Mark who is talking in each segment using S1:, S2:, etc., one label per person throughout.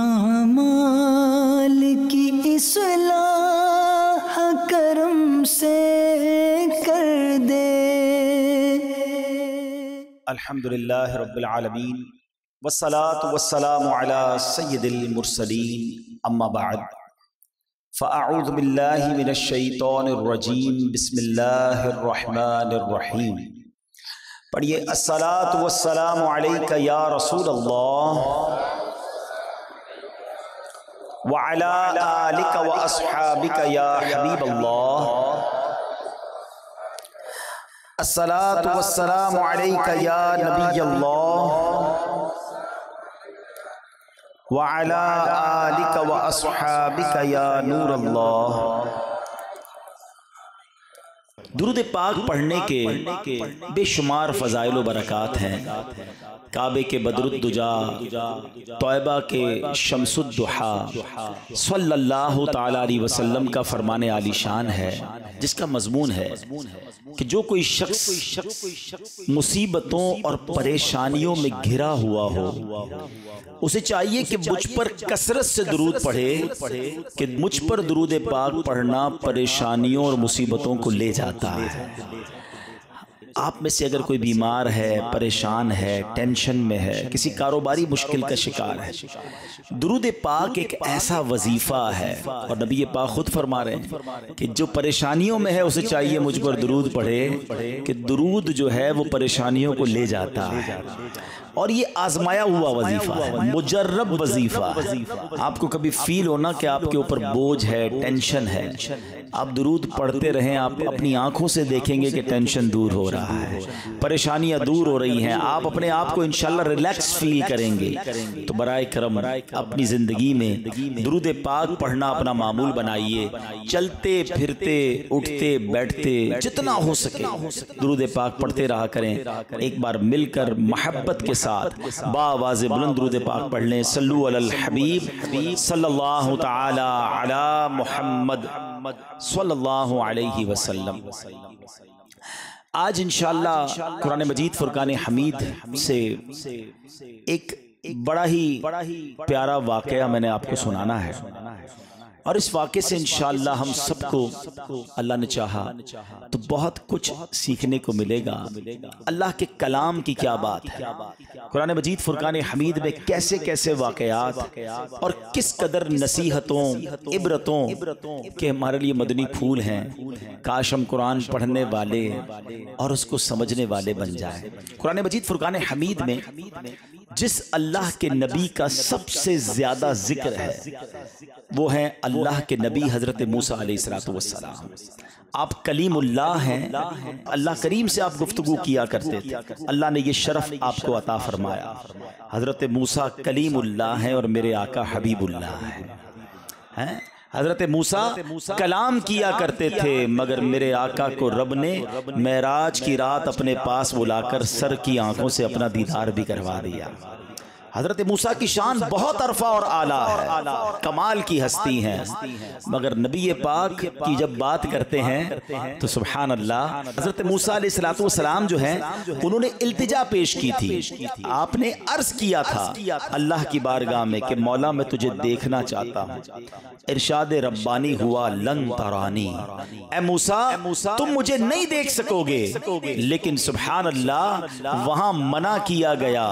S1: आमाल की इसलाह करम से कर दे अल्हम्दुलिल्लाह रब्बिल आलमीन वसलात वसलाम अला सय्यदिल मुरसलीन अम्मा बाद بالله من الشيطان الرجيم بسم الله الرحمن الرحيم पढ़िए अस्सलात वसलाम अलैका या रसूल अल्लाह وعلى آلك وأصحابك يا حبيب الله الصلاة والسلام عليك يا نبي الله وعلى آلك وأصحابك يا نور الله दुरुद पाक पढ़ने के बेशुमार फ़जाइल बरक़ात हैं काबे के बदरुद्दुजा तौबा के शमसुद्दुहा सल्लल्लाहु अलैहि वसल्लम का फरमान आलीशान है जिसका मजमून है कि जो कोई शख्स मुसीबतों और परेशानियों में घिरा हुआ हो उसे चाहिए कि मुझ पर कसरत से दरूद पढ़े कि मुझ पर दरूद पाक पढ़ना परेशानियों और मुसीबतों को ले जाता कहा है आप में से अगर कोई बीमार है परेशान है टेंशन में है किसी कारोबारी मुश्किल का शिकार है दुरुद पाक एक ऐसा वजीफ़ा है और नबी पाक खुद फरमा रहे हैं कि जो परेशानियों में है उसे चाहिए मुझ पर दरूद पढ़े कि दुरूद जो है वो परेशानियों को ले जाता है और ये आजमाया हुआ वजीफा है मुजर्रब वजीफा आपको कभी फील होना कि आपके ऊपर बोझ है टेंशन है आप दुरूद पढ़ते रहें आप अपनी आंखों से देखेंगे कि टेंशन दूर हो रहा है परेशानियां दूर हो रही हैं आप अपने आप को इनशाला रिलैक्स फील करेंगे तो बर करम अपनी ज़िंदगी में दरुद पाक पढ़ना अपना मामूल बनाइए चलते फिरते उठते बैठते जितना हो सके दुरूद पाक पढ़ते रहा करें एक बार मिलकर मोहब्बत के साथ बाज बुलंद दरूद पाक पढ़ लें सल्लू अल हबीब सल्लल्लाहु ताला अला मोहम्मद सल्लल्लाहु अलैहि वसल्लम आज इंशाल्लाह कुरान मजीद फुरकान हमीद से एक बड़ा ही बड़ा ही प्यारा वाकया मैंने आपको सुनाना है और इस वाक्य से इंशाला हम सबको अल्लाह ने चाहा तो बहुत कुछ सीखने को मिलेगा अल्लाह के कलाम की क्या बात है कुरान मजीद फुरकान हमीद में कैसे कैसे वाकयात और किस कदर नसीहतों इबरतों के हमारे लिए मदनी फूल हैं काश हम कुरान पढ़ने वाले और उसको समझने वाले बन जाए कुरान मजीद फुरकान हमीद में जिस अल्लाह के नबी का सबसे ज्यादा जिक्र है वो है अल्लाह के नबी हजरत मूसा सलाम आप कलीमुल्लाह हैं अल्लाह करीम से आप गुफ्तु किया करते थे अल्लाह ने ये शरफ आपको अता फरमाया हजरत मूसा कलीम हैं और मेरे आका हबीबुल्लाह हैं हैं हजरत मूसा कलाम किया करते थे मगर मेरे आका को रब ने महराज की रात अपने पास बुलाकर सर की आंखों से अपना दीदार भी करवा दिया हजरत मूसा की शान बहुत अरफा और आला है कमाल की हस्ती हैं मगर नबी पाक की जब बात करते हैं तो सुबहान अल्लाह हजरत मूसा सलाम जो है उन्होंने इल्तिजा पेश की थी आपने अर्ज किया था अल्लाह की बारगाह में कि मौला मैं तुझे देखना चाहता हूँ इर्शाद रब्बानी हुआ लंग तरानी मूसा तुम मुझे नहीं देख सकोगे लेकिन सुबहान अल्लाह वहाँ मना किया गया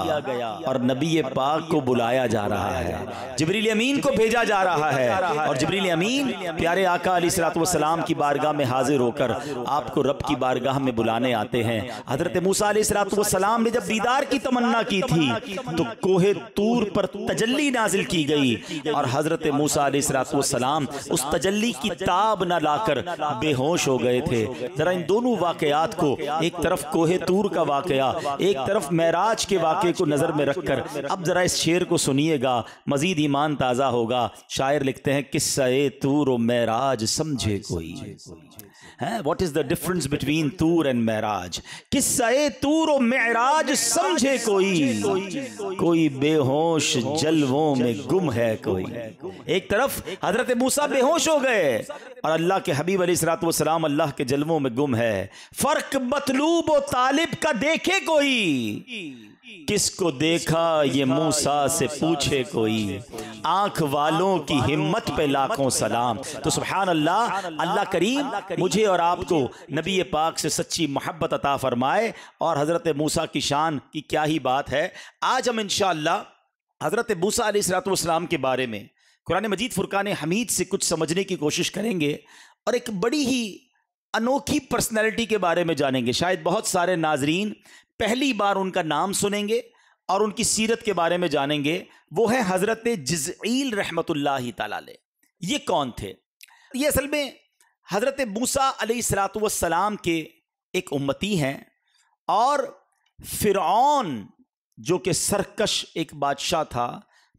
S1: और नबी पाक को बुलाया जा रहा है जबरील अमीन को भेजा जा रहा है और जबरील अमीन प्यारे आका अली सलाम की बारगाह में हाजिर होकर आपको रब की बारगाह में बुलाने आते हैं हजरत मूसा अली सलाम ने जब दीदार की तमन्ना की थी तो कोहे तूर पर तजल्ली नाजिल की गई और हजरत मूसा अली सलाम उस तजल्ली की ताब न लाकर बेहोश हो गए थे जरा इन दोनों वाकयात को एक तरफ कोहे तूर का वाकया एक तरफ महराज के वाक्य को नज़र में रखकर अब ज़रा इस शेर को सुनिएगा मज़ीद ईमान ताज़ा होगा शायर लिखते हैं किस्सा तूर और महराज समझे कोई है what is the difference between तूर एंड महराज किस्सा तूर और महराज समझे कोई कोई बेहोश जलवों में गुम है कोई एक तरफ हजरत मूसा बेहोश हो गए और अल्लाह के हबीब वाम अल्लाह के जलवों में गुम है फ़र्क मतलूब व तालिब का देखे कोई किसको देखा ये मूसा से पूछे कोई आंख वालों की हिम्मत पे लाखों तो सलाम तो सुबहान अल्लाह अल्लाह करीम मुझे और आपको नबी पाक से सच्ची मोहब्बत अता फरमाए और हज़रत मूसा की शान की क्या ही बात है आज हम इन हज़रत मूसा सलाम के बारे में कुरान मजीद फ़ुरक़ान हमीद से कुछ समझने की कोशिश करेंगे और एक बड़ी ही अनोखी पर्सनैलिटी के बारे में जानेंगे शायद बहुत सारे नाजरीन पहली बार उनका नाम सुनेंगे और उनकी सीरत के बारे में जानेंगे वो है हज़रत जज़ील रहमत ला ये कौन थे ये असल में हज़रत मूसा सलाम के एक उम्मती हैं और फिर जो कि सरकश एक बादशाह था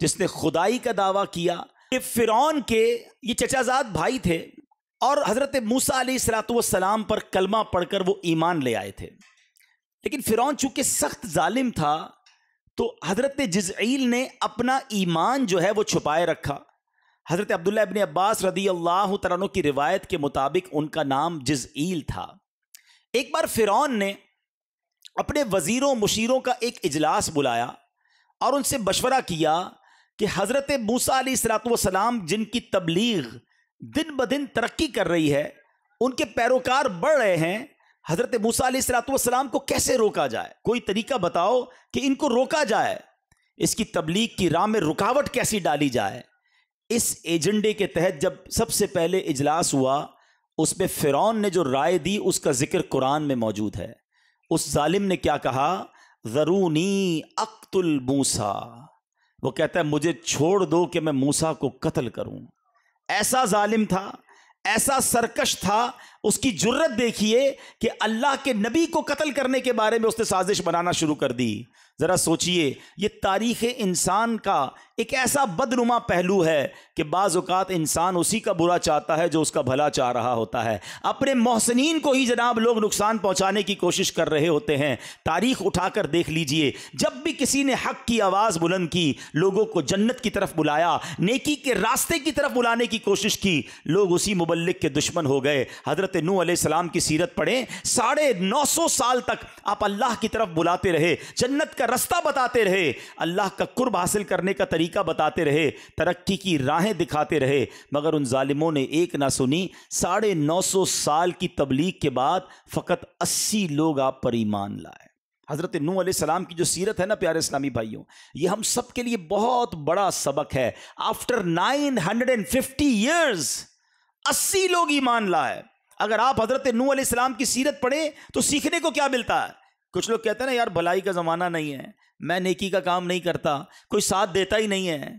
S1: जिसने खुदाई का दावा किया कि फिर के ये चचाजाद भाई थे और हज़रत मूसा सलाम पर कलमा पढ़कर वो ईमान ले आए थे लेकिन फिर चूंकि सख्त जालिम था तो हज़रत जज़ील ने अपना ईमान जो है वो छुपाए रखा हज़रत अब्दुल्ला अबिन अब्बास रदी अल्लाह तरन की रिवायत के मुताबिक उनका नाम जज़ील था एक बार फ़िरौन ने अपने वज़ीरों मुशीरों का एक इजलास बुलाया और उनसे मशवरा किया कि हज़रत मूसा सलाम जिनकी तबलीग दिन ब दिन तरक्की कर रही है उनके पैरोकार बढ़ रहे हैं हजरत मूसा सलातम को कैसे रोका जाए कोई तरीका बताओ कि इनको रोका जाए इसकी तबलीग की राह में रुकावट कैसी डाली जाए इस एजेंडे के तहत जब सबसे पहले इजलास हुआ उसमें फ़िरौन ने जो राय दी उसका जिक्र कुरान में मौजूद है उस जालिम ने क्या कहा ज़रूनी अक्तुल मूसा वो कहता है मुझे छोड़ दो कि मैं मूसा को कत्ल करूं ऐसा जालिम था ऐसा सरकश था उसकी जुर्रत देखिए कि अल्लाह के नबी को कत्ल करने के बारे में उसने साजिश बनाना शुरू कर दी ज़रा सोचिए ये तारीख़ इंसान का एक ऐसा बदनुमा पहलू है कि बाज़ात इंसान उसी का बुरा चाहता है जो उसका भला चाह रहा होता है अपने मोहसिन को ही जनाब लोग नुकसान पहुंचाने की कोशिश कर रहे होते हैं तारीख उठाकर देख लीजिए जब भी किसी ने हक की आवाज़ बुलंद की लोगों को जन्नत की तरफ बुलाया नेकी के रास्ते की तरफ बुलाने की कोशिश की लोग उसी मुबलिक के दुश्मन हो गए हज़रत नू आसम की सीरत पढ़े साढ़े नौ सौ साल तक आप अल्लाह की तरफ बुलाते रहे जन्नत का रास्ता बताते रहे अल्लाह का कुर्ब हासिल करने का तरीका तरीका बताते रहे तरक्की की राहें दिखाते रहे मगर उन ालिमों ने एक ना सुनी साढ़े नौ सौ साल की तबलीग के बाद फ़कत अस्सी लोग आप पर ईमान लाए हज़रत नू सलाम की जो सीरत है ना प्यारे इस्लामी भाइयों ये हम सब के लिए बहुत बड़ा सबक है after nine hundred and fifty years अस्सी लोग ईमान लाए अगर आप हज़रत नू सलाम की सीरत पढ़ें तो सीखने को क्या मिलता है कुछ लोग कहते हैं ना यार भलाई का ज़माना नहीं है मैं नेकी का काम नहीं करता कोई साथ देता ही नहीं है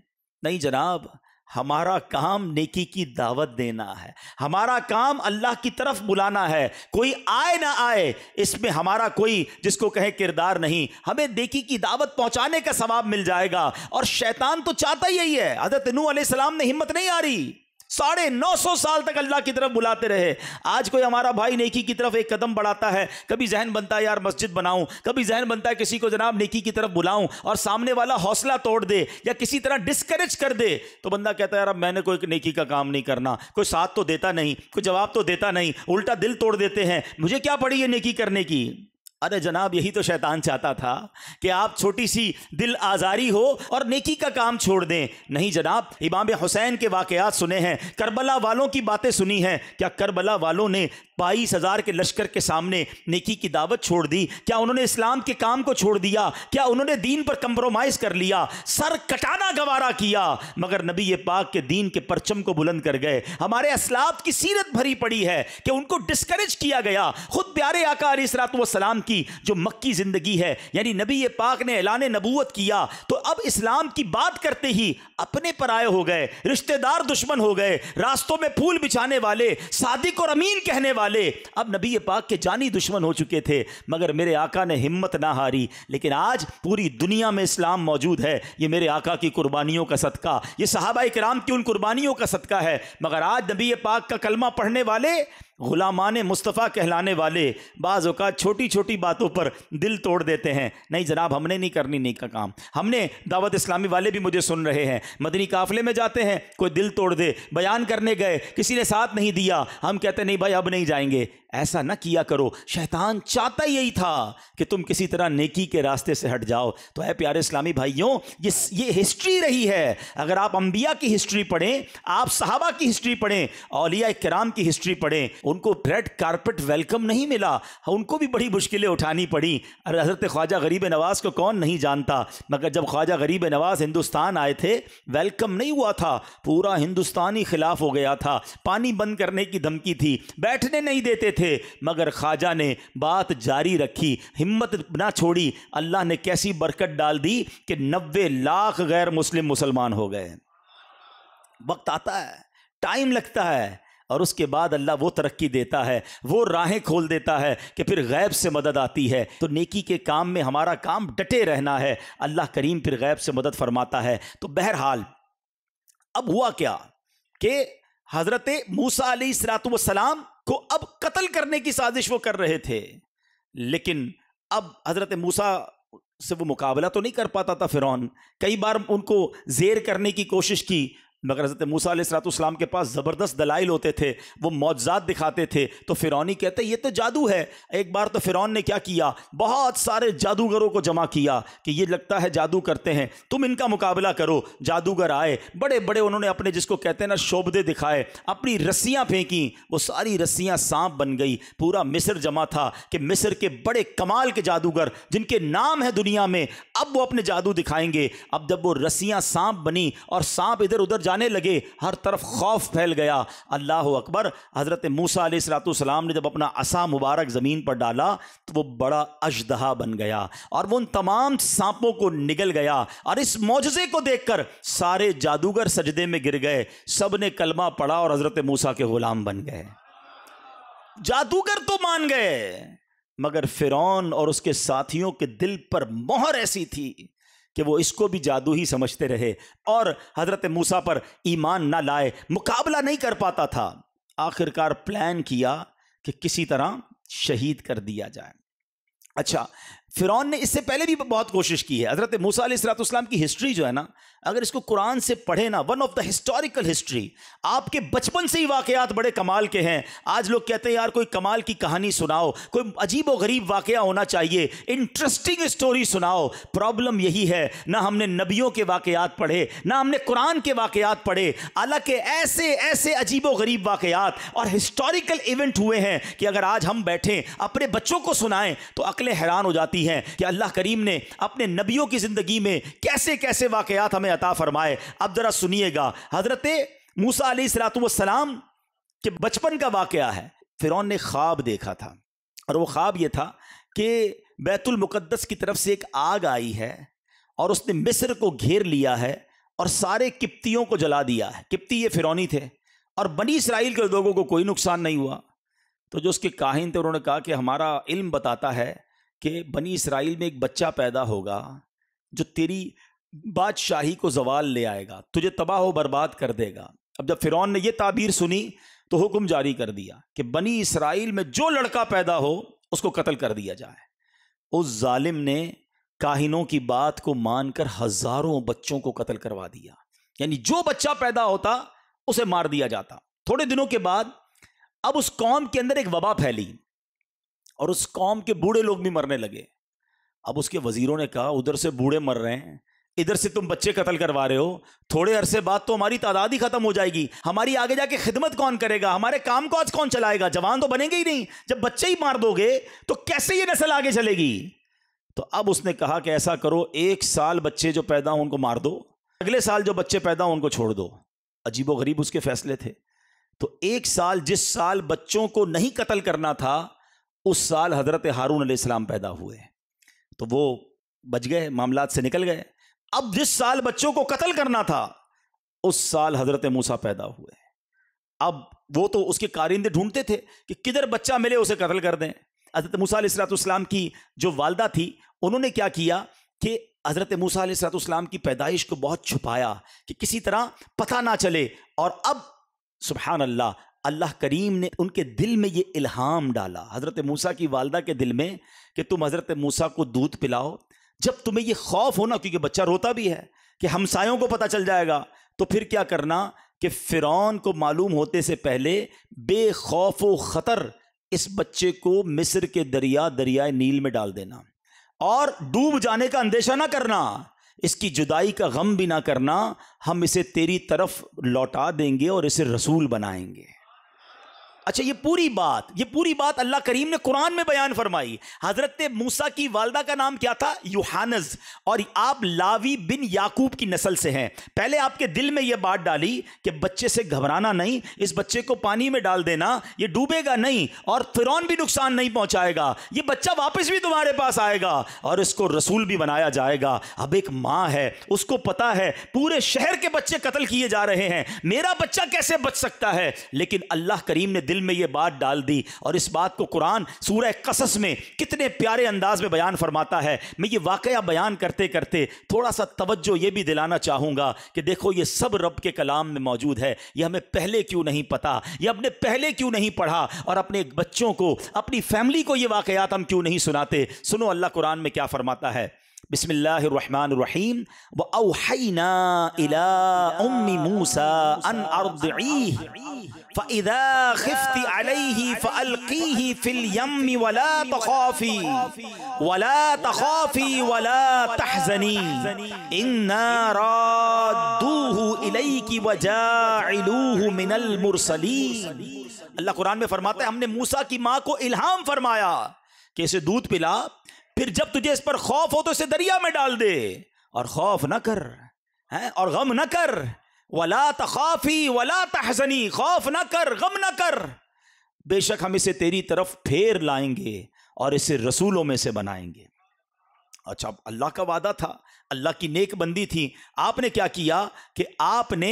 S1: नहीं जनाब हमारा काम नेकी की दावत देना है हमारा काम अल्लाह की तरफ बुलाना है कोई आए ना आए इसमें हमारा कोई जिसको कहे किरदार नहीं हमें नेकी की दावत पहुंचाने का सवाब मिल जाएगा और शैतान तो चाहता ही यही है हजरत नू सलाम ने हिम्मत नहीं आ रही साढ़े नौ सौ साल तक अल्लाह की तरफ बुलाते रहे आज कोई हमारा भाई नेकी की तरफ एक कदम बढ़ाता है कभी जहन बनता है यार मस्जिद बनाऊं कभी जहन बनता है किसी को जनाब नेकी की तरफ बुलाऊं और सामने वाला हौसला तोड़ दे या किसी तरह डिस्करेज कर दे तो बंदा कहता है यार अब मैंने कोई नेकी का काम नहीं करना कोई साथ तो देता नहीं कोई जवाब तो देता नहीं उल्टा दिल तोड़ देते हैं मुझे क्या पड़ी है नेकी करने की अरे जनाब यही तो शैतान चाहता था कि आप छोटी सी दिल आज़ारी हो और नेकी का काम छोड़ दें नहीं जनाब इमाम हुसैन के वाकयात सुने हैं करबला वालों की बातें सुनी हैं क्या करबला वालों ने बाईस हज़ार के लश्कर के सामने नेकी की दावत छोड़ दी क्या उन्होंने इस्लाम के काम को छोड़ दिया क्या उन्होंने दीन पर कंप्रोमाइज़ कर लिया सर कटाना गवारा किया मगर नबी ये पाक के दीन के परचम को बुलंद कर गए हमारे असलाब की सीरत भरी पड़ी है कि उनको डिस्करेज किया गया खुद प्यारे रात सलाम की जो मक्की ज़िंदगी है यानी नबी पाक ने ऐलान नबूत किया तो अब इस्लाम की बात करते ही अपने आए हो गए रिश्तेदार दुश्मन हो गए रास्तों में फूल बिछाने वाले सादिक और अमीन कहने वाले वाले अब नबी पाक के जानी दुश्मन हो चुके थे मगर मेरे आका ने हिम्मत ना हारी लेकिन आज पूरी दुनिया में इस्लाम मौजूद है ये मेरे आका की कुर्बानियों का सदका ये सहाबा कराम की उन कुर्बानियों का सदका है मगर आज नबी पाक का कलमा पढ़ने वाले गुलामान मुस्तफ़ा कहलाने वाले बाज़ात छोटी छोटी बातों पर दिल तोड़ देते हैं नहीं जनाब हमने नहीं करनी नहीं का काम हमने दावत इस्लामी वाले भी मुझे सुन रहे हैं मदनी काफ़िले में जाते हैं कोई दिल तोड़ दे बयान करने गए किसी ने साथ नहीं दिया हम कहते नहीं भाई अब नहीं जाएंगे ऐसा ना किया करो शैतान चाहता यही था कि तुम किसी तरह नेकी के रास्ते से हट जाओ तो है प्यारे इस्लामी भाइयों ये ये हिस्ट्री रही है अगर आप अंबिया की हिस्ट्री पढ़ें आप सहाबा की हिस्ट्री पढ़ें औलिया कराम की हिस्ट्री पढ़ें उनको रेड कारपेट वेलकम नहीं मिला उनको भी बड़ी मुश्किलें उठानी पड़ी अरे हज़रत ख्वाजा गरीब नवाज़ को कौन नहीं जानता मगर जब ख्वाजा गरीब नवाज़ हिंदुस्तान आए थे वेलकम नहीं हुआ था पूरा हिंदुस्तान ही खिलाफ हो गया था पानी बंद करने की धमकी थी बैठने नहीं देते थे बैठे मगर ख्वाजा ने बात जारी रखी हिम्मत ना छोड़ी अल्लाह ने कैसी बरकत डाल दी कि नब्बे लाख गैर मुस्लिम मुसलमान हो गए वक्त आता है टाइम लगता है और उसके बाद अल्लाह वो तरक्की देता है वो राहें खोल देता है कि फिर गैब से मदद आती है तो नेकी के काम में हमारा काम डटे रहना है अल्लाह करीम फिर गैब से मदद फरमाता है तो बहरहाल अब हुआ क्या कि हज़रत मूसा सलातम को अब कत्ल करने की साजिश वो कर रहे थे लेकिन अब हजरत मूसा से वो मुकाबला तो नहीं कर पाता था फिरौन कई बार उनको जेर करने की कोशिश की मगर हज़रत मूसा सलाम के पास ज़बरदस्त दलाइल होते थे वो मौजाद दिखाते थे तो फ़िरौनी कहते ये तो जादू है एक बार तो फ़िरौन ने क्या किया बहुत सारे जादूगरों को जमा किया कि ये लगता है जादू करते हैं तुम इनका मुकाबला करो जादूगर आए बड़े बड़े उन्होंने अपने जिसको कहते हैं ना शोबदे दिखाए अपनी रस्सियाँ फेंकी वो सारी रस्सियाँ सांप बन गई पूरा मिस्र जमा था कि मिस्र के बड़े कमाल के जादूगर जिनके नाम है दुनिया में अब वो अपने जादू दिखाएंगे अब जब वो रस्सियाँ सांप बनी और सांप इधर उधर जाने लगे हर तरफ खौफ फैल गया अल्लाह अकबर हज़रत मूसा अलैहिस्सलाम ने जब अपना असा मुबारक ज़मीन पर डाला तो वो बड़ा अजदहा बन गया और वो उन तमाम सांपों को निगल गया और इस मुजजे को देख कर सारे जादूगर सजदे में गिर गए सब ने कलमा पढ़ा और हज़रत मूसा के ग़ुलाम बन गए जादूगर तो मान गए मगर फिरौन और उसके साथियों के दिल पर मोहर ऐसी थी कि वो इसको भी जादू ही समझते रहे और हज़रत मूसा पर ईमान ना लाए मुकाबला नहीं कर पाता था आखिरकार प्लान किया कि किसी तरह शहीद कर दिया जाए अच्छा फ़िरौन ने इससे पहले भी बहुत कोशिश की है हज़रत मूसा की हिस्ट्री जो है ना अगर इसको कुरान से पढ़े ना one of the historical history आपके बचपन से ही वाकयात बड़े कमाल के हैं आज लोग कहते हैं यार कोई कमाल की कहानी सुनाओ कोई अजीब व गरीब वाक़ होना चाहिए इंटरेस्टिंग स्टोरी सुनाओ प्रॉब्लम यही है ना हमने नबियों के वाकयात पढ़े ना हमने कुरान के वाकयात पढ़े के ऐसे ऐसे अजीब व गरीब वाकयात और हिस्टोरिकल इवेंट हुए हैं कि अगर आज हम बैठें अपने बच्चों को सुनाएं तो अकलें हैरान हो जाती आती हैं कि अल्लाह करीम ने अपने नबियों की ज़िंदगी में कैसे कैसे वाकयात हमें अता फ़रमाए अब ज़रा सुनिएगा हज़रत मूसा सलातम के बचपन का वाक़ है फिर ने ख्वाब देखा था और वह ख्वाब यह था कि बैतुलमुक़दस की तरफ से एक आग आई है और उसने मिस्र को घेर लिया है और सारे किप्तियों को जला दिया है किप्ती ये फ़िरौनी थे और बनी इसराइल के लोगों को कोई नुकसान नहीं हुआ तो जो उसके काहिन थे उन्होंने कहा कि हमारा इल्म बताता है कि बनी इसराइल में एक बच्चा पैदा होगा जो तेरी बादशाही को जवाल ले आएगा तुझे तबाह व बर्बाद कर देगा अब जब फ़िरौन ने यह ताबीर सुनी तो हुक्म जारी कर दिया कि बनी इसराइल में जो लड़का पैदा हो उसको कत्ल कर दिया जाए उस जालिम ने काहिनों की बात को मानकर हज़ारों बच्चों को कत्ल करवा दिया यानी जो बच्चा पैदा होता उसे मार दिया जाता थोड़े दिनों के बाद अब उस कौम के अंदर एक वबा फैली और उस कौम के बूढ़े लोग भी मरने लगे अब उसके वजीरों ने कहा उधर से बूढ़े मर रहे हैं इधर से तुम बच्चे कत्ल करवा रहे हो थोड़े अरसे बाद तो हमारी तादाद ही खत्म हो जाएगी हमारी आगे जाके खिदमत कौन करेगा हमारे काम काज कौन चलाएगा जवान तो बनेंगे ही नहीं जब बच्चे ही मार दोगे तो कैसे ये नस्ल आगे चलेगी तो अब उसने कहा कि ऐसा करो एक साल बच्चे जो पैदा हो उनको मार दो अगले साल जो बच्चे पैदा हो उनको छोड़ दो अजीबो गरीब उसके फैसले थे तो एक साल जिस साल बच्चों को नहीं कत्ल करना था उस साल हज़रत हारून अलैहिस्सलाम पैदा हुए तो वो बच गए मामला से निकल गए अब जिस साल बच्चों को कत्ल करना था उस साल हज़रत मूसा पैदा हुए अब वो तो उसके कारिंदे ढूंढते थे कि किधर बच्चा मिले उसे कत्ल कर दें हज़रत मूसा सलाम की जो वालदा थी उन्होंने क्या किया कि हज़रत मूसा सलाम की पैदाइश को बहुत छुपाया कि किसी तरह पता ना चले और अब सुबहान अल्लाह अल्लाह करीम ने उनके दिल में ये इल्हाम डाला हज़रत मूसा की वालदा के दिल में कि तुम हज़रत मूसा को दूध पिलाओ जब तुम्हें ये खौफ होना क्योंकि बच्चा रोता भी है कि हमसायों को पता चल जाएगा तो फिर क्या करना कि फ़िरौन को मालूम होते से पहले बेखौफ व ख़तर इस बच्चे को मिस्र के दरिया दरियाए नील में डाल देना और डूब जाने का अंदेशा ना करना इसकी जुदाई का गम भी ना करना हम इसे तेरी तरफ लौटा देंगे और इसे रसूल बनाएंगे अच्छा ये पूरी बात ये पूरी बात अल्लाह करीम ने कुरान में बयान फरमाई हजरत मूसा की वालदा का नाम क्या था यूहानज और आप लावी बिन याकूब की नस्ल से हैं पहले आपके दिल में यह बात डाली कि बच्चे से घबराना नहीं इस बच्चे को पानी में डाल देना ये डूबेगा नहीं और फिरौन भी नुकसान नहीं पहुंचाएगा ये बच्चा वापस भी तुम्हारे पास आएगा और इसको रसूल भी बनाया जाएगा अब एक माँ है उसको पता है पूरे शहर के बच्चे कत्ल किए जा रहे हैं मेरा बच्चा कैसे बच सकता है लेकिन अल्लाह करीम ने दिल दिल में ये बात डाल दी और इस बात को कुरान सूरह कसस में कितने प्यारे अंदाज में बयान फरमाता है मैं ये वाक़ बयान करते करते थोड़ा सा तवज्जो ये भी दिलाना चाहूँगा कि देखो ये सब रब के कलाम में मौजूद है ये हमें पहले क्यों नहीं पता यह हमने पहले क्यों नहीं पढ़ा और अपने बच्चों को अपनी फैमिली को ये वाकयात हम क्यों नहीं सुनाते सुनो अल्लाह कुरान में क्या फरमाता है बिस्मिल्लाहिर्रहमानिर्रहीम व औहैना इला उम्मी मूसा अन अर्दी फ़िदा खिफ्ती अलैहि फ़अल्क़ीहि फ़िल यम्मि वला तखाफ़ी वला तखाफ़ी वला तहज़नी इन्ना राद्दूहु इलैकि व जाइलूहु मिनल मुरसलीन अल्लाह कुरान में फरमाता है हमने मूसा की माँ को इल्हाम फरमाया कि इसे दूध पिला फिर जब तुझे इस पर खौफ हो तो इसे दरिया में डाल दे और खौफ ना कर हैं और गम ना कर वला तखाफी वला तहजनी खौफ ना कर गम ना कर बेशक हम इसे तेरी तरफ फेर लाएंगे और इसे रसूलों में से बनाएंगे अच्छा अल्लाह का वादा था अल्लाह की नेक बंदी थी आपने क्या किया कि आपने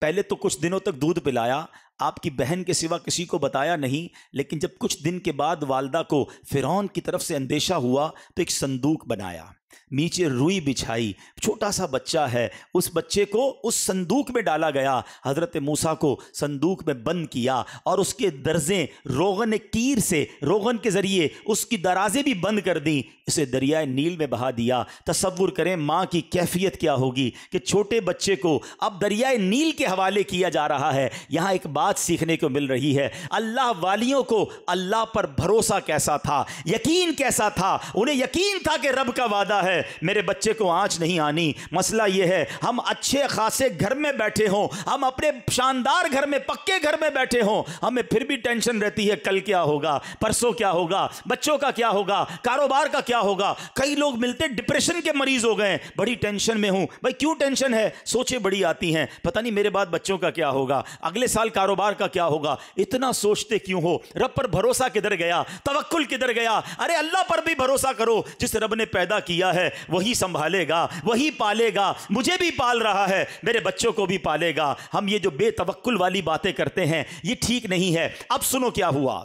S1: पहले तो कुछ दिनों तक दूध पिलाया आपकी बहन के सिवा किसी को बताया नहीं लेकिन जब कुछ दिन के बाद वालदा को फ़िरौन की तरफ से अंदेशा हुआ तो एक संदूक बनाया नीचे रुई बिछाई छोटा सा बच्चा है उस बच्चे को उस संदूक में डाला गया हज़रत मूसा को संदूक में बंद किया और उसके दर्ज़े रोगन कीर से रोगन के ज़रिए उसकी दराजें भी बंद कर दी इसे दरियाए नील में बहा दिया तस्वुर करें माँ की कैफियत क्या होगी कि छोटे बच्चे को अब दरियाए नील के हवाले किया जा रहा है यहाँ एक बात सीखने को मिल रही है अल्लाह वालियों को अल्लाह पर भरोसा कैसा था यकीन कैसा था उन्हें यकीन था कि रब का वादा है है मेरे बच्चे को आँच नहीं आनी मसला ये है हम अच्छे खासे घर में बैठे हों हम अपने शानदार घर में पक्के घर में बैठे हों हमें फिर भी टेंशन रहती है कल क्या होगा परसों क्या होगा बच्चों का क्या होगा कारोबार का क्या होगा कई लोग मिलते डिप्रेशन के मरीज हो गए बड़ी टेंशन में हूँ भाई क्यों टेंशन है सोचें बड़ी आती हैं पता नहीं मेरे बाद बच्चों का क्या होगा अगले साल कारोबार का क्या होगा इतना सोचते क्यों हो रब पर भरोसा किधर गया तवक्ल किधर गया अरे अल्लाह पर भी भरोसा करो जिस रब ने पैदा किया है है वही संभालेगा वही पालेगा मुझे भी पाल रहा है मेरे बच्चों को भी पालेगा हम ये जो बेतवक्ल वाली बातें करते हैं ये ठीक नहीं है अब सुनो क्या हुआ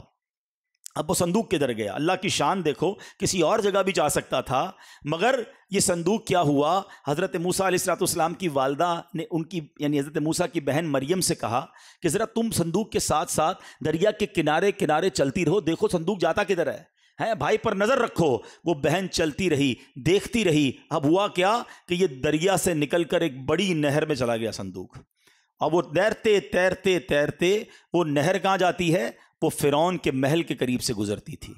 S1: अब वो संदूक किधर गया अल्लाह की शान देखो किसी और जगह भी जा सकता था मगर ये संदूक क्या हुआ हज़रत मूसा सलाम की वालदा ने उनकी यानी हज़रत मूसा की बहन मरियम से कहा कि ज़रा तुम संदूक के साथ साथ दरिया के किनारे किनारे चलती रहो देखो संदूक जाता किधर है हैं भाई पर नज़र रखो वो बहन चलती रही देखती रही अब हुआ क्या कि ये दरिया से निकलकर एक बड़ी नहर में चला गया संदूक अब वो तैरते तैरते तैरते वो नहर कहाँ जाती है वो फ़िरौन के महल के करीब से गुजरती थी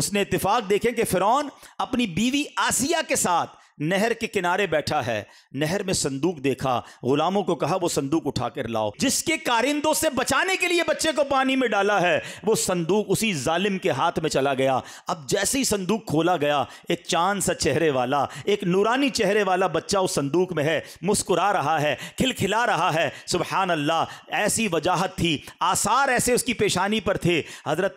S1: उसने इतफाक देखें कि फ़िरौन अपनी बीवी आसिया के साथ नहर के किनारे बैठा है नहर में संदूक देखा गुलामों को कहा वो संदूक उठा कर लाओ जिसके कारिंदों से बचाने के लिए बच्चे को पानी में डाला है वो संदूक उसी जालिम के हाथ में चला गया अब जैसे ही संदूक खोला गया एक चांद सा चेहरे वाला एक नूरानी चेहरे वाला बच्चा उस संदूक में है मुस्कुरा रहा है खिलखिला रहा है सुबहान अल्लाह ऐसी वजाहत थी आसार ऐसे उसकी पेशानी पर थे हज़रत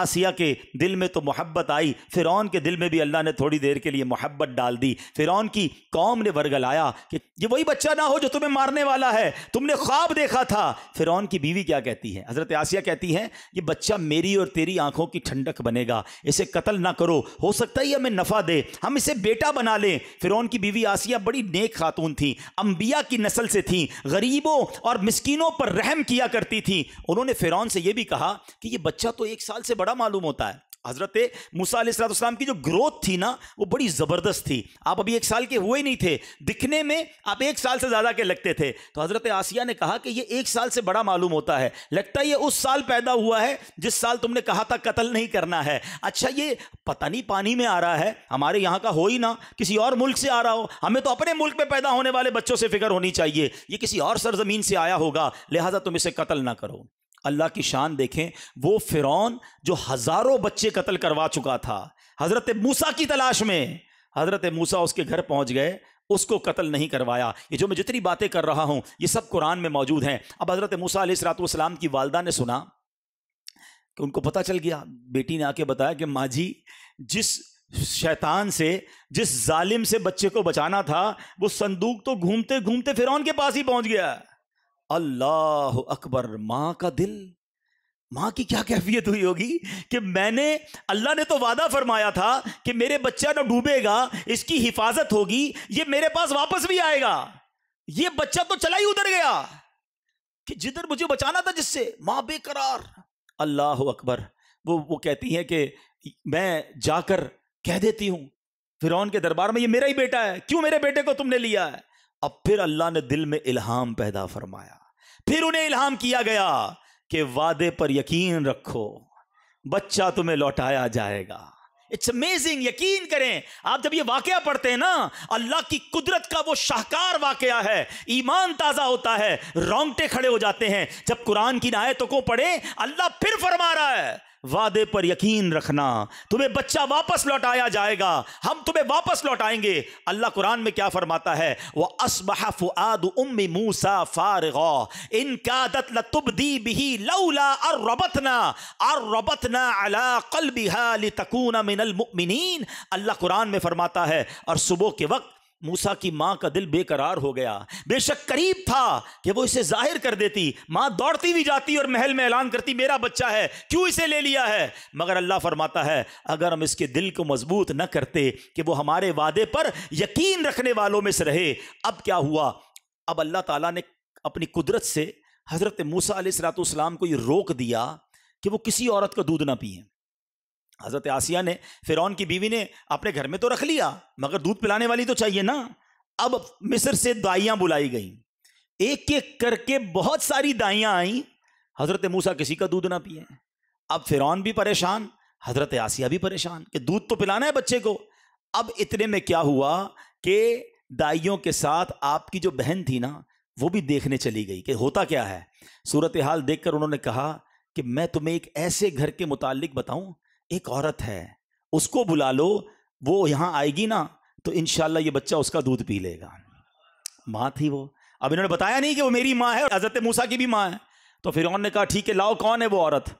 S1: आसिया के दिल में तो मोहब्बत आई फिर के दिल में भी अल्लाह ने थोड़ी देर के लिए मोहब्बत डाल दी फिरौन की कौम ने वर्गलाया कि ये वही बच्चा ना हो जो तुम्हें मारने वाला है तुमने ख्वाब देखा था फिरौन की बीवी क्या कहती है हज़रत आसिया कहती है ये बच्चा मेरी और तेरी आंखों की ठंडक बनेगा इसे कत्ल ना करो हो सकता है हमें नफ़ा दे हम इसे बेटा बना लें फिरौन की बीवी आसिया बड़ी नेक खातून थी अम्बिया की नस्ल से थी गरीबों और मिस्किनों पर रहम किया करती थी उन्होंने फिरौन से यह भी कहा कि ये बच्चा तो एक साल से बड़ा मालूम होता है हज़रत मूसा की जो ग्रोथ थी ना वो बड़ी ज़बरदस्त थी आप अभी एक साल के हुए ही नहीं थे दिखने में आप एक साल से ज़्यादा के लगते थे तो हज़रत आसिया ने कहा कि ये एक साल से बड़ा मालूम होता है लगता है ये उस साल पैदा हुआ है जिस साल तुमने कहा था कत्ल नहीं करना है अच्छा ये पता नहीं पानी में आ रहा है हमारे यहाँ का हो ही ना किसी और मुल्क से आ रहा हो हमें तो अपने मुल्क में पैदा होने वाले बच्चों से फिक्र होनी चाहिए ये किसी और सरजमीन से आया होगा लिहाजा तुम इसे कत्ल ना करो अल्लाह की शान देखें वो फ़िरौन जो हज़ारों बच्चे कत्ल करवा चुका था हज़रत मूसा की तलाश में हज़रत मूसा उसके घर पहुंच गए उसको कत्ल नहीं करवाया ये जो मैं जितनी बातें कर रहा हूं ये सब कुरान में मौजूद हैं अब हज़रत मूसा सलाम की वालदा ने सुना कि उनको पता चल गया बेटी ने आके बताया कि माँ जी जिस शैतान से जिस जालिम से बच्चे को बचाना था वो संदूक तो घूमते घूमते फिरौन के पास ही पहुंच गया है अल्लाह अकबर माँ का दिल माँ की क्या कैफियत हुई होगी कि मैंने अल्लाह ने तो वादा फरमाया था कि मेरे बच्चा ना डूबेगा इसकी हिफाजत होगी ये मेरे पास वापस भी आएगा ये बच्चा तो चला ही उधर गया कि जिधर मुझे बचाना था जिससे माँ बेकरार अल्लाह अकबर वो वो कहती हैं कि मैं जाकर कह देती हूँ फिर के दरबार में ये मेरा ही बेटा है क्यों मेरे बेटे को तुमने लिया है अब फिर अल्लाह ने दिल में इल्हाम पैदा फरमाया फिर उन्हें इल्हाम किया गया कि वादे पर यकीन रखो बच्चा तुम्हें लौटाया जाएगा इट्स अमेजिंग यकीन करें आप जब ये वाक्य पढ़ते हैं ना अल्लाह की कुदरत का वो शाहकार वाक्य है ईमान ताज़ा होता है रोंगटे खड़े हो जाते हैं जब कुरान की नायतों को पढ़े अल्लाह फिर फरमा रहा है वादे पर यकीन रखना तुम्हें बच्चा वापस लौटाया जाएगा हम तुम्हें वापस लौटाएंगे अल्लाह कुरान में क्या फरमाता है वह असबह फुआद उम्मी मूसा फारगा इनका दत बिही लौला अर रबतना अर रबतना अला कल मिनल अल्लाह कुरान में फरमाता है और सुबह के वक्त मूसा की माँ का दिल बेकरार हो गया बेशक करीब था कि वो इसे जाहिर कर देती माँ दौड़ती भी जाती और महल में ऐलान करती मेरा बच्चा है क्यों इसे ले लिया है मगर अल्लाह फरमाता है अगर हम इसके दिल को मजबूत न करते कि वो हमारे वादे पर यकीन रखने वालों में से रहे अब क्या हुआ अब अल्लाह तला ने अपनी कुदरत से हज़रत मूसा सलातम को ये रोक दिया कि वो किसी औरत का दूध ना पिए हज़रत आसिया ने फ़िरौन की बीवी ने अपने घर में तो रख लिया मगर दूध पिलाने वाली तो चाहिए ना अब मिस्र से दाइयाँ बुलाई गई एक एक करके बहुत सारी दाइयाँ आईं हज़रत मूसा किसी का दूध ना पिए अब फ़िरौन भी परेशान हज़रत आसिया भी परेशान कि दूध तो पिलाना है बच्चे को अब इतने में क्या हुआ कि दाइयों के साथ आपकी जो बहन थी ना वो भी देखने चली गई कि होता क्या है सूरत हाल देखकर उन्होंने कहा कि मैं तुम्हें एक ऐसे घर के मुतालिक बताऊं एक औरत है उसको बुला लो वो यहाँ आएगी ना तो इन ये बच्चा उसका दूध पी लेगा माँ थी वो अब इन्होंने बताया नहीं कि वो मेरी माँ है और हज़रत मूसा की भी माँ है तो फिर ने कहा ठीक है लाओ कौन है वो औरत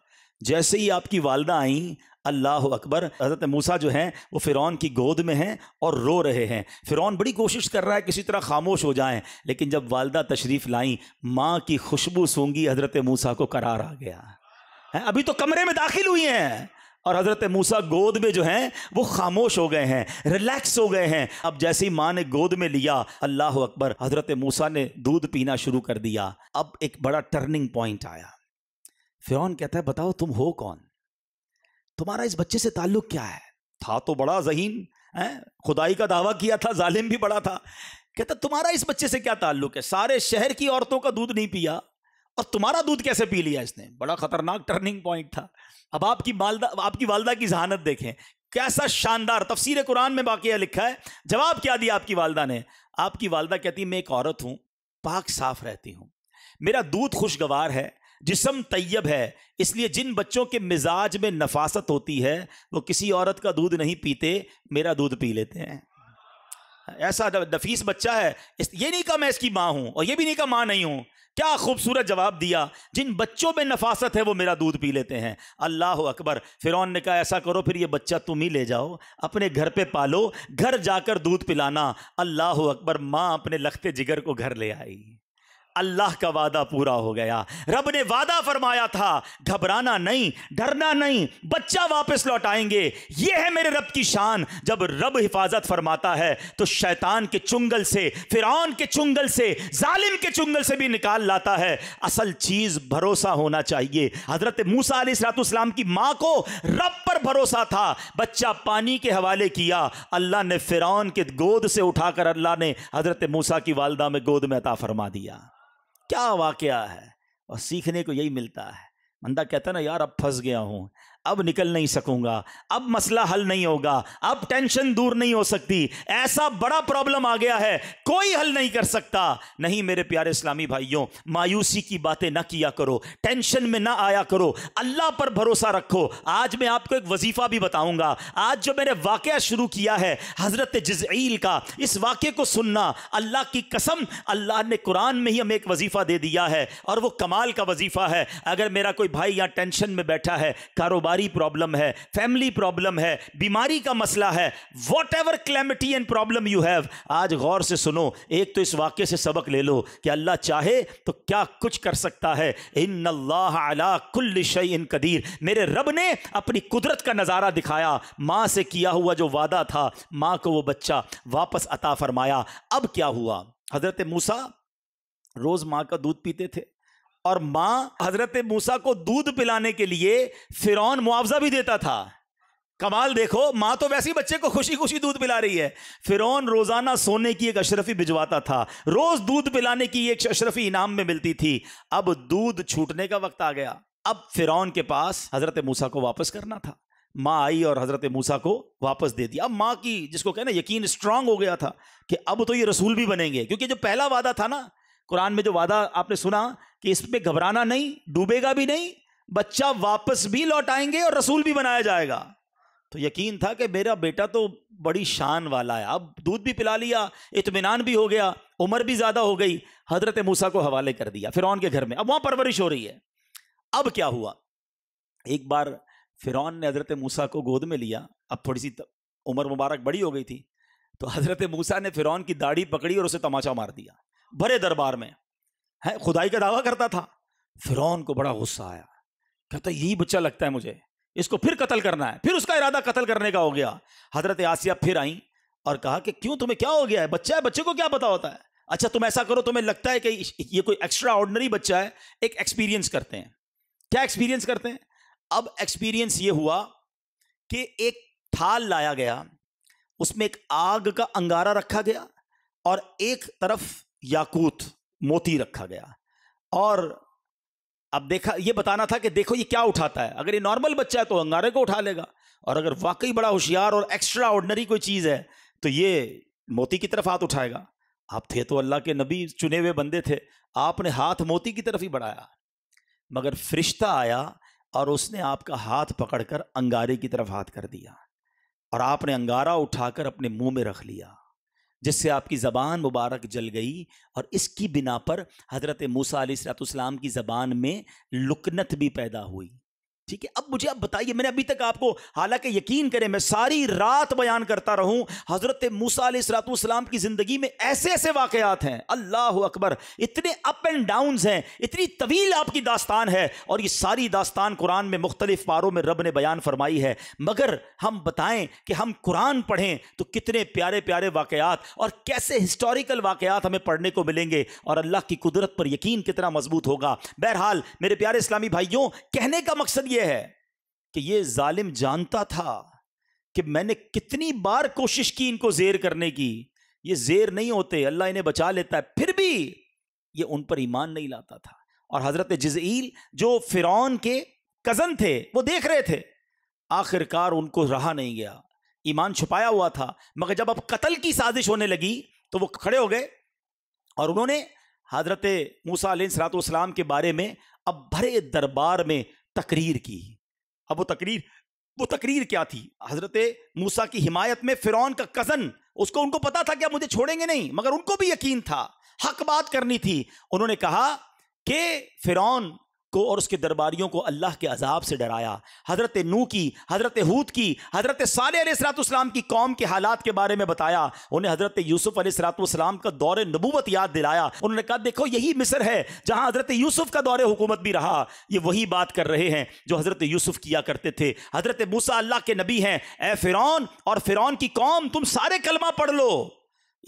S1: जैसे ही आपकी वालदा आई अल्लाह अकबर हज़रत मूसा जो है वो फ़िरौन की गोद में हैं और रो रहे हैं फ़िरौन बड़ी कोशिश कर रहा है किसी तरह खामोश हो जाएं लेकिन जब वालदा तशरीफ़ लाई माँ की खुशबू सूंगी हज़रत मूसा को करार आ गया है अभी तो कमरे में दाखिल हुई हैं और हज़रत मूसा गोद में जो हैं वो खामोश हो गए हैं रिलैक्स हो गए हैं अब जैसे ही माँ ने गोद में लिया अल्लाह अकबर हज़रत मूसा ने दूध पीना शुरू कर दिया अब एक बड़ा टर्निंग पॉइंट आया फ़िरौन कहता है बताओ तुम हो कौन तुम्हारा इस बच्चे से ताल्लुक़ क्या है था तो बड़ा जहीन है खुदाई का दावा किया था जालिम भी बड़ा था कहता तुम्हारा इस बच्चे से क्या ताल्लुक़ है सारे शहर की औरतों का दूध नहीं पिया और तुम्हारा दूध कैसे पी लिया इसने बड़ा खतरनाक टर्निंग पॉइंट था अब आपकी वालदा आपकी वालदा की जहानत देखें कैसा शानदार तफसीर कुरान में बाकी लिखा है जवाब क्या दिया आपकी वालदा ने आपकी वालदा कहती मैं एक औरत हूँ पाक साफ रहती हूँ मेरा दूध खुशगवार है जिसम तैयब है इसलिए जिन बच्चों के मिजाज में नफासत होती है वो किसी औरत का दूध नहीं पीते मेरा दूध पी लेते हैं ऐसा नफीस बच्चा है ये नहीं कहा मैं इसकी माँ हूँ और ये भी नहीं कहा माँ नहीं हूँ क्या खूबसूरत जवाब दिया जिन बच्चों में नफासत है वो मेरा दूध पी लेते हैं अल्लाह अकबर फिरौन ने कहा ऐसा करो फिर ये बच्चा तुम ही ले जाओ अपने घर पे पालो घर जाकर दूध पिलाना अल्लाह अकबर माँ अपने लखते जिगर को घर ले आई अल्लाह का वादा पूरा हो गया रब ने वादा फरमाया था घबराना नहीं डरना नहीं बच्चा वापस लौट आएंगे है मेरे रब की शान जब रब हिफाजत फरमाता है तो शैतान के चुंगल से फिरौन के चुंगल से जालिम के चुंगल से भी निकाल लाता है असल चीज़ भरोसा होना चाहिए हज़रत मूसा सलातुसलाम की मां को रब पर भरोसा था बच्चा पानी के हवाले किया अल्लाह ने फिरौन के गोद से उठाकर अल्लाह ने हज़रत मूसा की वालदा में गोद में अता फरमा दिया क्या वाकया है और सीखने को यही मिलता है बंदा कहता है ना यार अब फंस गया हूँ अब निकल नहीं सकूंगा अब मसला हल नहीं होगा अब टेंशन दूर नहीं हो सकती ऐसा बड़ा प्रॉब्लम आ गया है कोई हल नहीं कर सकता नहीं मेरे प्यारे इस्लामी भाइयों मायूसी की बातें ना किया करो टेंशन में ना आया करो अल्लाह पर भरोसा रखो आज मैं आपको एक वजीफा भी बताऊंगा आज जो मैंने वाक्य शुरू किया है हज़रत जज़ील का इस वाक्य को सुनना अल्लाह की कसम अल्लाह ने कुरान में ही हमें एक वजीफ़ा दे दिया है और वह कमाल का वजीफ़ा है अगर मेरा कोई भाई यहाँ टेंशन में बैठा है कारोबार कारोबारी प्रॉब्लम है फैमिली प्रॉब्लम है बीमारी का मसला है whatever calamity and problem you have आज गौर से सुनो एक तो इस वाक्य से सबक ले लो कि अल्लाह चाहे तो क्या कुछ कर सकता है इन अल्लाह अला कुल शई इन कदीर मेरे रब ने अपनी कुदरत का नज़ारा दिखाया माँ से किया हुआ जो वादा था माँ को वो बच्चा वापस अता फरमाया अब क्या हुआ हज़रत मूसा रोज़ माँ का दूध पीते थे और माँ हजरत मूसा को दूध पिलाने के लिए फिरौन मुआवजा भी देता था कमाल देखो माँ तो वैसे ही बच्चे को खुशी खुशी दूध पिला रही है फिरौन रोजाना सोने की एक अशरफी भिजवाता था रोज दूध पिलाने की एक अशरफी इनाम में मिलती थी अब दूध छूटने का वक्त आ गया अब फिरौन के पास हजरत मूसा को वापस करना था माँ आई और हजरत मूसा को वापस दे दिया अब माँ की जिसको कहना यकीन स्ट्रांग हो गया था कि अब तो ये रसूल भी बनेंगे क्योंकि जो पहला वादा था ना कुरान में जो वादा आपने सुना कि इसमें घबराना नहीं डूबेगा भी नहीं बच्चा वापस भी लौटाएंगे और रसूल भी बनाया जाएगा तो यकीन था कि मेरा बेटा तो बड़ी शान वाला है अब दूध भी पिला लिया इतमान भी हो गया उम्र भी ज़्यादा हो गई हजरत मूसा को हवाले कर दिया फिर के घर में अब वहाँ परवरिश हो रही है अब क्या हुआ एक बार फ़िरौन ने हज़रत मूसा को गोद में लिया अब थोड़ी सी उम्र मुबारक बड़ी हो गई थी तो हज़रत मूसा ने फ़िरौन की दाढ़ी पकड़ी और उसे तमाचा मार दिया भरे दरबार में है खुदाई का दावा करता था फिरौन को बड़ा गुस्सा आया कहता यही बच्चा लगता है मुझे इसको फिर कत्ल करना है फिर उसका इरादा कत्ल करने का हो गया हजरत आसिया फिर आई और कहा कि क्यों तुम्हें क्या हो गया है बच्चा है बच्चे को क्या पता होता है अच्छा तुम ऐसा करो तुम्हें लगता है कि ये कोई एक्स्ट्रा ऑर्डनरी बच्चा है एक एक्सपीरियंस करते हैं क्या एक्सपीरियंस करते हैं अब एक्सपीरियंस ये हुआ कि एक थाल लाया गया उसमें एक आग का अंगारा रखा गया और एक तरफ याकूत मोती रखा गया और अब देखा ये बताना था कि देखो ये क्या उठाता है अगर ये नॉर्मल बच्चा है तो अंगारे को उठा लेगा और अगर वाकई बड़ा होशियार और एक्स्ट्रा ऑर्डनरी कोई चीज़ है तो ये मोती की तरफ हाथ उठाएगा आप थे तो अल्लाह के नबी चुने हुए बंदे थे आपने हाथ मोती की तरफ ही बढ़ाया मगर फरिश्ता आया और उसने आपका हाथ पकड़कर अंगारे की तरफ हाथ कर दिया और आपने अंगारा उठाकर अपने मुंह में रख लिया जिससे आपकी ज़बान मुबारक जल गई और इसकी बिना पर हज़रत मूसा सलाम की ज़बान में लुकनत भी पैदा हुई ठीक है अब मुझे आप बताइए मैंने अभी तक आपको हालांकि यकीन करें मैं सारी रात बयान करता रहूं हजरत मूसा की जिंदगी में ऐसे ऐसे वाकयात हैं अल्लाह अकबर इतने अप एंड डाउन हैं इतनी तवील आपकी दास्तान है और ये सारी दास्तान कुरान में मुख्तलिफ पारों में रब ने बयान फरमाई है मगर हम बताएं कि हम कुरान पढ़ें तो कितने प्यारे प्यारे वाकयात और कैसे हिस्टोरिकल वाकयात हमें पढ़ने को मिलेंगे और अल्लाह की कुदरत पर यकीन कितना मजबूत होगा बहरहाल मेरे प्यारे इस्लामी भाइयों कहने का मकसद ये यह है कि यह जालिम जानता था कि मैंने कितनी बार कोशिश की इनको जेर करने की ये जेर नहीं होते अल्लाह इन्हें बचा लेता है फिर भी ये उन पर ईमान नहीं लाता था और हज़रत जजील जो फ़िरौन के कज़न थे वो देख रहे थे आखिरकार उनको रहा नहीं गया ईमान छुपाया हुआ था मगर जब अब कत्ल की साजिश होने लगी तो वो खड़े हो गए और उन्होंने हज़रत मूसा सलातम के बारे में अब भरे दरबार में तकरीर की अब वो तकरीर वो तकरीर क्या थी हजरत मूसा की हिमायत में फिरौन का कजन उसको उनको पता था कि मुझे छोड़ेंगे नहीं मगर उनको भी यकीन था हक बात करनी थी उन्होंने कहा कि फिरौन को और उसके दरबारियों को अल्लाह के अजाब से डराया हज़रत नू की हज़रत हूत की हज़रत सालसलाम की कौम के हालात के बारे में बताया उन्हें हज़रत यूसुफ अलसलाम का दौर नबूबत याद दिलाया उन्होंने कहा देखो यही मिसर है जहां हज़रत यूसुफ का दौरे हुकूमत भी रहा ये वही बात कर रहे हैं जो हज़रत यूसुफ किया करते थे हज़रत मूसा अल्लाह के नबी हैं ए फ़िरौन और फ़िरौन की कौम तुम सारे कलमा पढ़ लो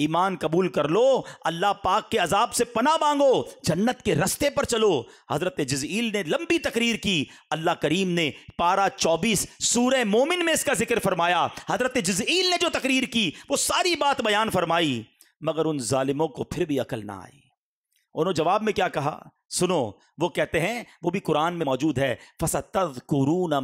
S1: ईमान कबूल कर लो अल्लाह पाक के अजाब से पना मांगो जन्नत के रस्ते पर चलो हज़रत जजील ने लंबी तकरीर की अल्लाह करीम ने पारा चौबीस सूर मोमिन में इसका जिक्र फरमाया हज़रत जजील ने जो तकरीर की वो सारी बात बयान फरमाई मगर उन ालिमों को फिर भी अकल ना आई उन्होंने जवाब में क्या कहा सुनो वो कहते हैं वो भी कुरान में मौजूद है फसत कुरून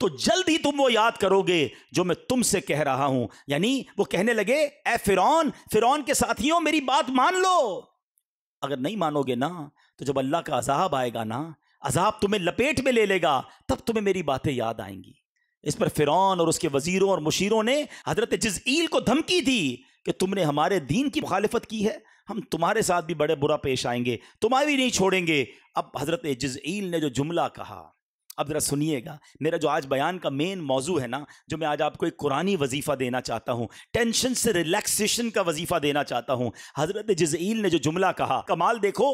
S1: तो जल्द ही तुम वो याद करोगे जो मैं तुमसे कह रहा हूं यानी वो कहने लगे ए फिरौन फिरौन के साथियों मेरी बात मान लो अगर नहीं मानोगे ना तो जब अल्लाह का अजाब आएगा ना अजाब तुम्हें लपेट में ले लेगा तब तुम्हें मेरी बातें याद आएंगी इस पर फिरौन और उसके वजीरों और मुशीरों ने हजरत जजील को धमकी दी कि तुमने हमारे दीन की मुखालफत की है हम तुम्हारे साथ भी बड़े बुरा पेश आएंगे तुम्हारे भी नहीं छोड़ेंगे अब हज़रत जज़ील ने जो जुमला कहा अब ज़रा सुनिएगा मेरा जो आज बयान का मेन मौजू है ना जो मैं आज आपको एक कुरानी वजीफ़ा देना चाहता हूँ टेंशन से रिलैक्सेशन का वजीफ़ा देना चाहता हूँ हज़रत जज़ील ने जो जुमला कहा कमाल देखो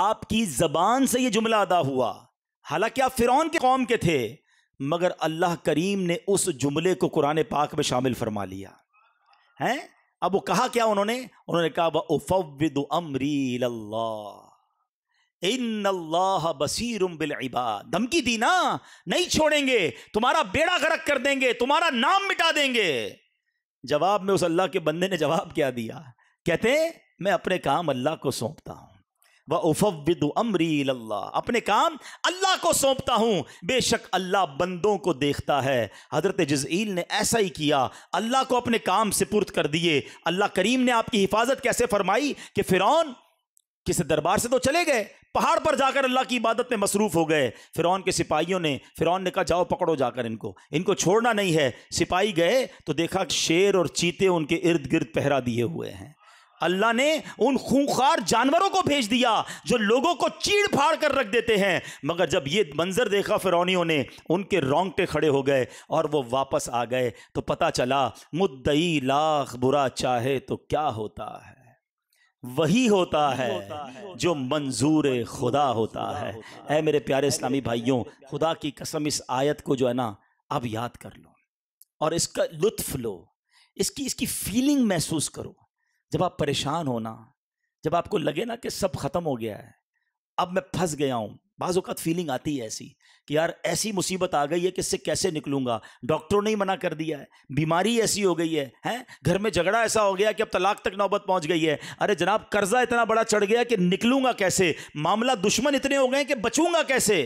S1: आपकी ज़बान से ये जुमला अदा हुआ हालांकि आप फ़िरौन के कौम के थे मगर अल्लाह करीम ने उस जुमले को कुरान पाक में शामिल फरमा लिया हैं अब वो कहा क्या उन्होंने उन्होंने कहा उफ़विद अमरी इन अल्लाह बिल इबाद धमकी दी ना नहीं छोड़ेंगे तुम्हारा बेड़ा गरक कर देंगे तुम्हारा नाम मिटा देंगे जवाब में उस अल्लाह के बंदे ने जवाब क्या दिया कहते मैं अपने काम अल्लाह को सौंपता हूं अमरी अल्लाह अपने काम अल्लाह को सौंपता हूँ बेशक अल्लाह बंदों को देखता है हज़रत जज़ील ने ऐसा ही किया अल्लाह को अपने काम से पुरत कर दिए अल्लाह करीम ने आपकी हिफाजत कैसे फरमाई कि फ़िरौन किसी दरबार से तो चले गए पहाड़ पर जाकर अल्लाह की इबादत में मसरूफ हो गए फिरौन के सिपाहियों ने फिरौन ने कहा जाओ पकड़ो जाकर इनको इनको छोड़ना नहीं है सिपाही गए तो देखा शेर और चीते उनके इर्द गिर्द पहरा दिए हुए हैं अल्लाह ने उन खूंखार जानवरों को भेज दिया जो लोगों को चीड़ फाड़ कर रख देते हैं मगर जब ये मंजर देखा फिरौनियों ने उनके रोंगटे खड़े हो गए और वो वापस आ गए तो पता चला मुद्दई लाख बुरा चाहे तो क्या होता है वही होता है जो मंजूर खुदा होता है ऐ मेरे प्यारे इस्लामी भाइयों खुदा की कसम इस आयत को जो है ना अब याद कर लो और इसका लुत्फ लो इसकी इसकी फीलिंग महसूस करो जब आप परेशान होना जब आपको लगे ना कि सब खत्म हो गया है अब मैं फंस गया हूँ बाजूकात फीलिंग आती है ऐसी कि यार ऐसी मुसीबत आ गई है कि इससे कैसे निकलूंगा डॉक्टरों ने ही मना कर दिया है बीमारी ऐसी हो गई है हैं घर में झगड़ा ऐसा हो गया कि अब तलाक तक नौबत पहुंच गई है अरे जनाब कर्जा इतना बड़ा चढ़ गया कि निकलूंगा कैसे मामला दुश्मन इतने हो गए कि बचूंगा कैसे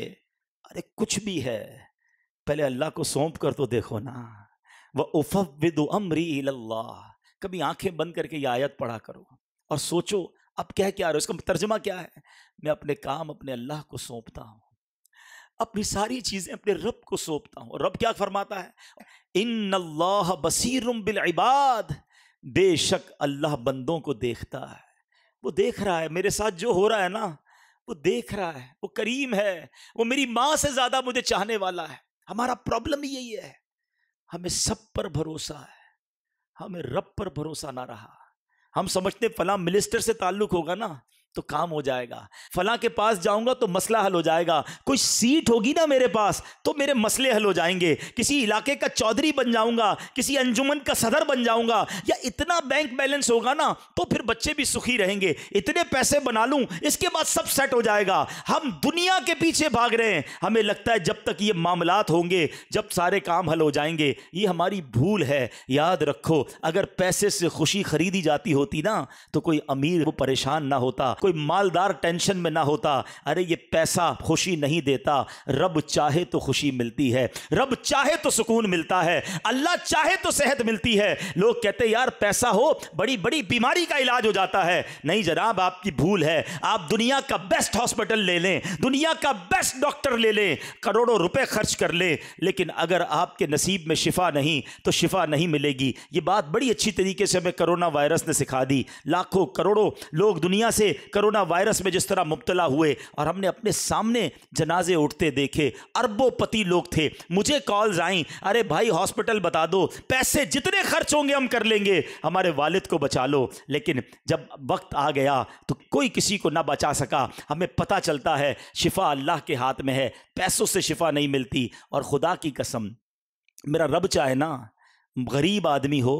S1: अरे कुछ भी है पहले अल्लाह को सौंप कर तो देखो ना वह उफ़ बिदो अमरी अल्लाह कभी आंखें बंद करके ये आयत पढ़ा करो और सोचो अब कह क्या रहे हो इसका तर्जमा क्या है मैं अपने काम अपने अल्लाह को सौंपता हूँ अपनी सारी चीज़ें अपने रब को सौंपता हूँ रब क्या फरमाता है इन अल्लाह बसीर बिल इबाद बेशक अल्लाह बंदों को देखता है वो देख रहा है मेरे साथ जो हो रहा है ना वो देख रहा है वो करीम है वो मेरी माँ से ज़्यादा मुझे चाहने वाला है हमारा प्रॉब्लम यही है हमें सब पर भरोसा है हमें रब पर भरोसा ना रहा हम समझते फला मिनिस्टर से ताल्लुक होगा ना तो काम हो जाएगा फला के पास जाऊंगा तो मसला हल हो जाएगा कोई सीट होगी ना मेरे पास तो मेरे मसले हल हो जाएंगे किसी इलाके का चौधरी बन जाऊंगा किसी अंजुमन का सदर बन जाऊंगा या इतना बैंक बैलेंस होगा ना तो फिर बच्चे भी सुखी रहेंगे इतने पैसे बना लूं इसके बाद सब सेट हो जाएगा हम दुनिया के पीछे भाग रहे हैं हमें लगता है जब तक ये मामला होंगे जब सारे काम हल हो जाएंगे ये हमारी भूल है याद रखो अगर पैसे से खुशी खरीदी जाती होती ना तो कोई अमीर वो परेशान ना होता कोई मालदार टेंशन में ना होता अरे ये पैसा खुशी नहीं देता रब चाहे तो खुशी मिलती है रब चाहे तो सुकून मिलता है अल्लाह चाहे तो सेहत मिलती है लोग कहते यार पैसा हो बड़ी बड़ी बीमारी का इलाज हो जाता है नहीं जनाब आपकी भूल है आप दुनिया का बेस्ट हॉस्पिटल ले लें दुनिया का बेस्ट डॉक्टर ले लें करोड़ों रुपए खर्च कर लें लेकिन अगर आपके नसीब में शिफा नहीं तो शिफा नहीं मिलेगी ये बात बड़ी अच्छी तरीके से हमें कोरोना वायरस ने सिखा दी लाखों करोड़ों लोग दुनिया से कोरोना वायरस में जिस तरह मुबतला हुए और हमने अपने सामने जनाजे उठते देखे अरबों पति लोग थे मुझे कॉल्स आई अरे भाई हॉस्पिटल बता दो पैसे जितने खर्च होंगे हम कर लेंगे हमारे वालिद को बचा लो लेकिन जब वक्त आ गया तो कोई किसी को ना बचा सका हमें पता चलता है शिफा अल्लाह के हाथ में है पैसों से शिफा नहीं मिलती और खुदा की कसम मेरा रब चाहे ना गरीब आदमी हो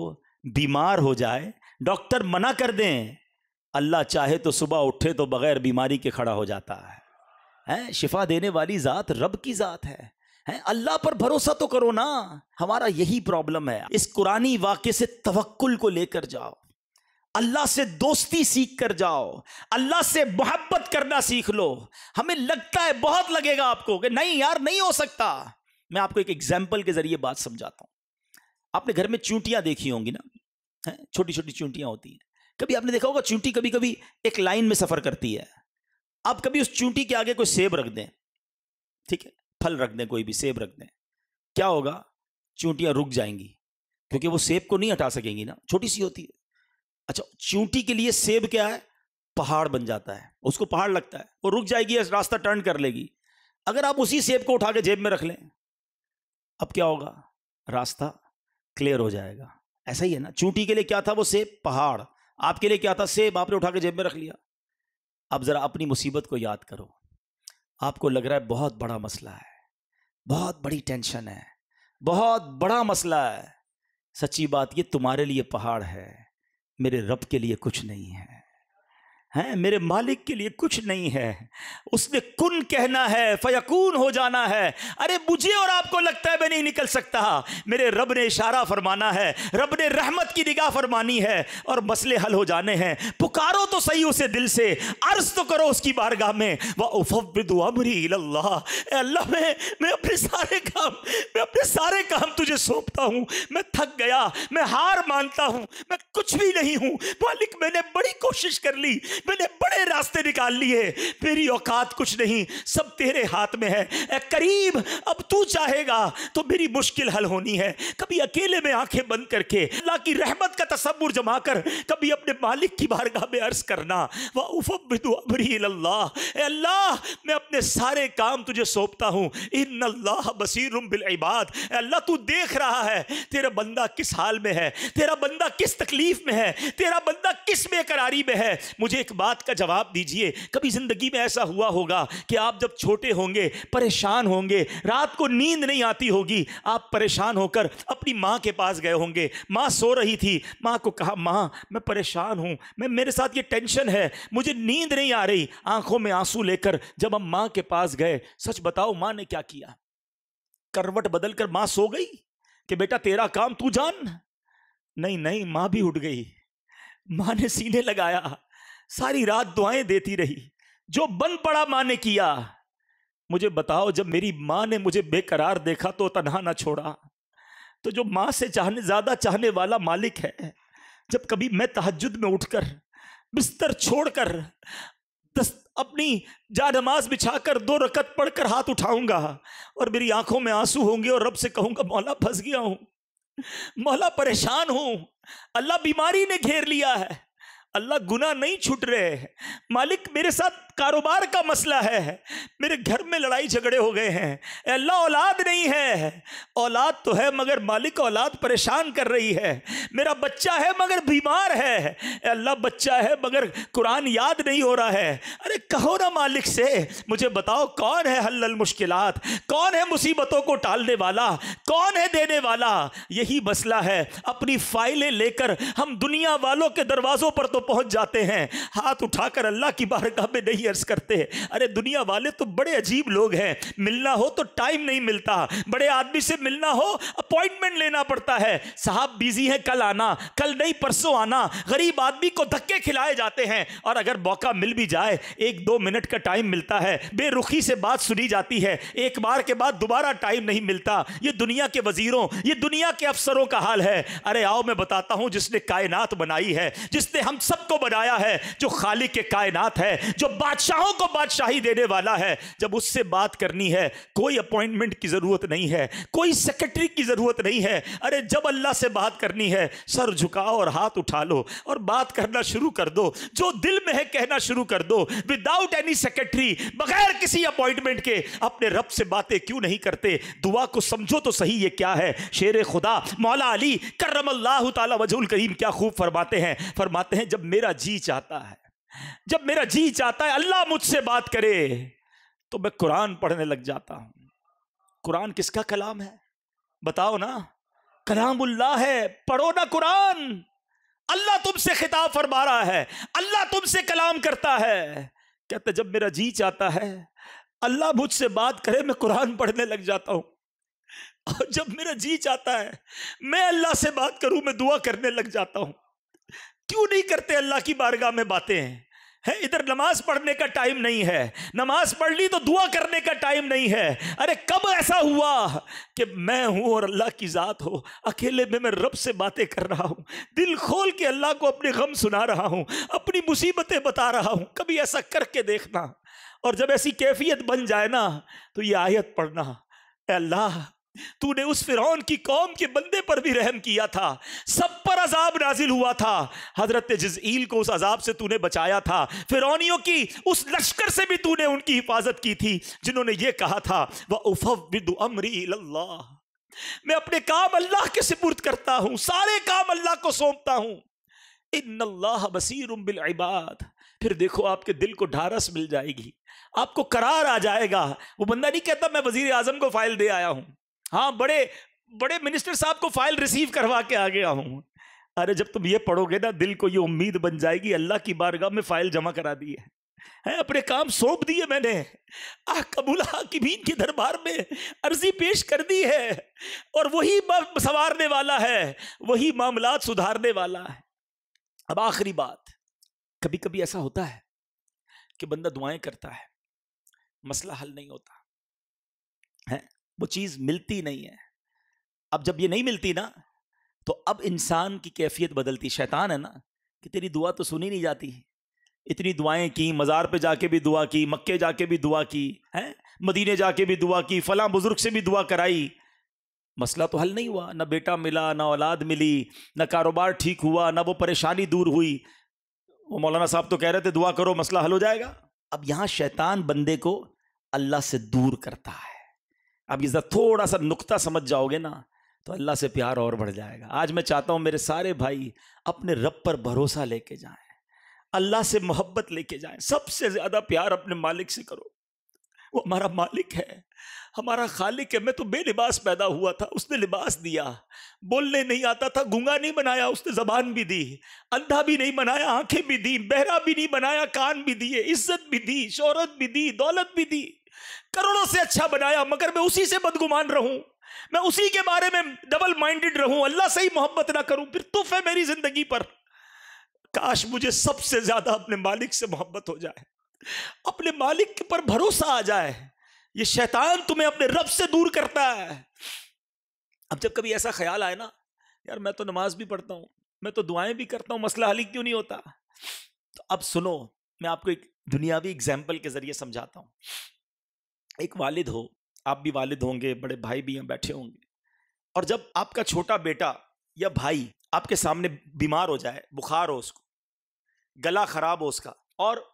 S1: बीमार हो जाए डॉक्टर मना कर दें अल्लाह चाहे तो सुबह उठे तो बग़ैर बीमारी के खड़ा हो जाता है हैं शिफा देने वाली ज़ात रब की ज़ात है हैं अल्लाह पर भरोसा तो करो ना हमारा यही प्रॉब्लम है इस कुरानी वाक्य से तवक्ल को लेकर जाओ अल्लाह से दोस्ती सीख कर जाओ अल्लाह से मोहब्बत करना सीख लो हमें लगता है बहुत लगेगा आपको कि नहीं यार नहीं हो सकता मैं आपको एक एग्जाम्पल के ज़रिए बात समझाता हूँ आपने घर में चूंटियाँ देखी होंगी ना छोटी छोटी चूंटियाँ होती हैं कभी आपने देखा होगा चूंटी कभी कभी एक लाइन में सफ़र करती है आप कभी उस चूंटी के आगे कोई सेब रख दें ठीक है फल रख दें कोई भी सेब रख दें क्या होगा चूंटियां रुक जाएंगी क्योंकि वो सेब को नहीं हटा सकेंगी ना छोटी सी होती है अच्छा चूंटी के लिए सेब क्या है पहाड़ बन जाता है उसको पहाड़ लगता है वो रुक जाएगी रास्ता टर्न कर लेगी अगर आप उसी सेब को उठा के जेब में रख लें अब क्या होगा रास्ता क्लियर हो जाएगा ऐसा ही है ना चूंटी के लिए क्या था वो सेब पहाड़ आपके लिए क्या था सेब आपने उठा के जेब में रख लिया अब ज़रा अपनी मुसीबत को याद करो आपको लग रहा है बहुत बड़ा मसला है बहुत बड़ी टेंशन है बहुत बड़ा मसला है सच्ची बात ये तुम्हारे लिए पहाड़ है मेरे रब के लिए कुछ नहीं है है मेरे मालिक के लिए कुछ नहीं है उसने कुन कहना है फयकून हो जाना है अरे मुझे और आपको लगता है मैं नहीं निकल सकता मेरे रब ने इशारा फरमाना है रब ने रहमत की निगाह फरमानी है और मसले हल हो जाने हैं पुकारो तो सही उसे दिल से अर्ज तो करो उसकी बारगाह में वह उफबरी अल्लाह मैं मैं अपने सारे काम मैं अपने सारे काम तुझे सौंपता हूँ मैं थक गया मैं हार मानता हूँ मैं कुछ भी नहीं हूँ मालिक मैंने बड़ी कोशिश कर ली मैंने बड़े रास्ते निकाल लिए मेरी औकात कुछ नहीं सब तेरे हाथ में है ए करीब अब तू चाहेगा तो मेरी मुश्किल हल होनी है कभी अकेले में आंखें बंद करके अल्लाह की रहमत का तस्वुर जमा कर कभी अपने मालिक की बारगाह में अर्ज करना वह उफबिदु अमरी अल्लाह अल्लाह मैं अपने सारे काम तुझे सौंपता हूँ इन अल्लाह बसीर बिल इबाद अल्लाह तू देख रहा है तेरा बंदा किस हाल में है तेरा बंदा किस तकलीफ में है तेरा बंदा किस बेकरारी में है मुझे एक बात का जवाब दीजिए कभी ज़िंदगी में ऐसा हुआ होगा कि आप जब छोटे होंगे परेशान होंगे रात को नींद नहीं आती होगी आप परेशान होकर अपनी माँ के पास गए होंगे माँ सो रही थी माँ को कहा माँ मैं परेशान हूँ मैं मेरे साथ ये टेंशन है मुझे नींद नहीं आ रही आंखों में आंसू लेकर जब हम माँ के पास गए सच बताओ माँ ने क्या किया करवट बदल कर माँ सो गई कि बेटा तेरा काम तू जान नहीं नहीं माँ भी उठ गई माँ ने सीने लगाया सारी रात दुआएं देती रही जो बन पड़ा माँ ने किया मुझे बताओ जब मेरी माँ ने मुझे बेकरार देखा तो तनहा ना छोड़ा तो जो माँ से चाहने ज़्यादा चाहने वाला मालिक है जब कभी मैं तहजद में उठकर बिस्तर छोड़कर अपनी जा नमाज बिछा कर दो रकत पढ़कर हाथ उठाऊंगा और मेरी आंखों में आंसू होंगे और रब से कहूंगा मौला फंस गया हूं मौला परेशान हूं अल्लाह बीमारी ने घेर लिया है अल्लाह गुना नहीं छूट रहे हैं मालिक मेरे साथ कारोबार का मसला है मेरे घर में लड़ाई झगड़े हो गए हैं अल्लाह औलाद नहीं है औलाद तो है मगर मालिक औलाद परेशान कर रही है मेरा बच्चा है मगर बीमार है अल्लाह बच्चा है मगर कुरान याद नहीं हो रहा है अरे कहो ना मालिक से मुझे बताओ कौन है हल्ल मुश्किल कौन है मुसीबतों को टालने वाला कौन है देने वाला यही मसला है अपनी फाइलें लेकर हम दुनिया वालों के दरवाज़ों पर तो पहुंच जाते हैं हाथ उठाकर अल्लाह की बारगाह में नहीं वही अर्ज करते हैं अरे दुनिया वाले तो बड़े अजीब लोग हैं मिलना हो तो टाइम नहीं मिलता बड़े आदमी से मिलना हो अपॉइंटमेंट लेना पड़ता है साहब बिजी है कल आना कल नहीं परसों आना गरीब आदमी को धक्के खिलाए जाते हैं और अगर मौका मिल भी जाए एक दो मिनट का टाइम मिलता है बेरुखी से बात सुनी जाती है एक बार के बाद दोबारा टाइम नहीं मिलता ये दुनिया के वजीरों ये दुनिया के अफसरों का हाल है अरे आओ मैं बताता हूं जिसने कायनात बनाई है जिसने हम सबको बनाया है जो खालिक के कायनात है जो बा बादशाहों को बादशाही देने वाला है जब उससे बात करनी है कोई अपॉइंटमेंट की ज़रूरत नहीं है कोई सेक्रेटरी की ज़रूरत नहीं है अरे जब अल्लाह से बात करनी है सर झुकाओ और हाथ उठा लो और बात करना शुरू कर दो जो दिल में है कहना शुरू कर दो विदाउट एनी सेक्रेटरी बगैर किसी अपॉइंटमेंट के अपने रब से बातें क्यों नहीं करते दुआ को समझो तो सही ये क्या है शेर खुदा मौला अली करम अल्लाह तला वजूल करीम क्या खूब फरमाते हैं फरमाते हैं जब मेरा जी चाहता है जब मेरा जी चाहता है अल्लाह मुझसे बात करे तो मैं कुरान पढ़ने लग जाता हूं कुरान किसका कलाम है बताओ ना कलामुल्लाह है पढ़ो ना कुरान अल्लाह तुमसे खिताब फरमा रहा है अल्लाह तुमसे कलाम करता है कहते जब मेरा जी चाहता है अल्लाह मुझसे बात करे मैं कुरान पढ़ने लग जाता हूं और जब मेरा जी चाहता है मैं अल्लाह से बात करूं मैं दुआ करने लग जाता हूँ क्यों नहीं करते अल्लाह की बारगाह में बातें है इधर नमाज पढ़ने का टाइम नहीं है नमाज पढ़ ली तो दुआ करने का टाइम नहीं है अरे कब ऐसा हुआ कि मैं हूं और अल्लाह की ज़ात हो अकेले में मैं रब से बातें कर रहा हूं दिल खोल के अल्लाह को अपने गम सुना रहा हूं अपनी मुसीबतें बता रहा हूं कभी ऐसा करके देखना और जब ऐसी कैफियत बन जाए ना तो ये आयत पढ़ना अल्लाह तूने उस फिरौन की कौम के बंदे पर भी रहम किया था सब पर अजाब नाजिल हुआ था हजरत जजील को उस अजाब से तूने बचाया था फिरौनियों की उस लश्कर से भी तूने उनकी हिफाजत की थी जिन्होंने ये कहा था वह उफविद मैं अपने काम अल्लाह के सिपुर्द करता हूं सारे काम अल्लाह को सौंपता हूं इन अल्लाह बसीर बिल इबाद फिर देखो आपके दिल को ढारस मिल जाएगी आपको करार आ जाएगा वो बंदा नहीं कहता मैं वजीर आजम को फाइल दे आया हूं हाँ बड़े बड़े मिनिस्टर साहब को फाइल रिसीव करवा के आ गया हूँ अरे जब तुम ये पढ़ोगे ना दिल को ये उम्मीद बन जाएगी अल्लाह की बारगाह में फाइल जमा करा दी है है अपने काम सौंप दिए मैंने आ कबूला हाकिमीन के दरबार में अर्जी पेश कर दी है और वही संवारने वाला है वही मामला सुधारने वाला है अब आखिरी बात कभी कभी ऐसा होता है कि बंदा दुआएं करता है मसला हल नहीं होता है वो चीज़ मिलती नहीं है अब जब ये नहीं मिलती ना तो अब इंसान की कैफियत बदलती शैतान है ना कि तेरी दुआ तो सुनी नहीं जाती इतनी दुआएं की मज़ार पे जाके भी दुआ की मक्के जाके भी दुआ की हैं मदीने जाके भी दुआ की फलां बुज़ुर्ग से भी दुआ कराई मसला तो हल नहीं हुआ ना बेटा मिला ना औलाद मिली ना कारोबार ठीक हुआ ना वो परेशानी दूर हुई वो मौलाना साहब तो कह रहे थे दुआ करो मसला हल हो जाएगा अब यहाँ शैतान बंदे को अल्लाह से दूर करता है अब ये जरा थोड़ा सा नुकता समझ जाओगे ना तो अल्लाह से प्यार और बढ़ जाएगा आज मैं चाहता हूँ मेरे सारे भाई अपने रब पर भरोसा लेके जाएं अल्लाह से मोहब्बत लेके जाएं सबसे ज़्यादा प्यार अपने मालिक से करो वो हमारा मालिक है हमारा खालिक है मैं तो बेलिबास पैदा हुआ था उसने लिबास दिया बोलने नहीं आता था गुंगा नहीं बनाया उसने जबान भी दी अंधा भी नहीं बनाया आंखें भी दी बहरा भी नहीं बनाया कान भी दिए इज्जत भी दी शोहरत भी दी दौलत भी दी करोड़ों से अच्छा बनाया मगर मैं उसी से बदगुमान रहूं मैं उसी के बारे में डबल माइंडेड रहूं अल्लाह से ही मोहब्बत ना करूं फिर तुफ है मेरी जिंदगी पर काश मुझे सबसे ज्यादा अपने मालिक से मोहब्बत हो जाए अपने मालिक पर भरोसा आ जाए ये शैतान तुम्हें अपने रब से दूर करता है अब जब कभी ऐसा ख्याल आए ना यार मैं तो नमाज भी पढ़ता हूं मैं तो दुआएं भी करता हूं मसला हली क्यों नहीं होता तो अब सुनो मैं आपको एक दुनियावी एग्जाम्पल के जरिए समझाता हूं एक वालिद हो आप भी वालिद होंगे बड़े भाई भी यहाँ बैठे होंगे और जब आपका छोटा बेटा या भाई आपके सामने बीमार हो जाए बुखार हो उसको गला खराब हो उसका और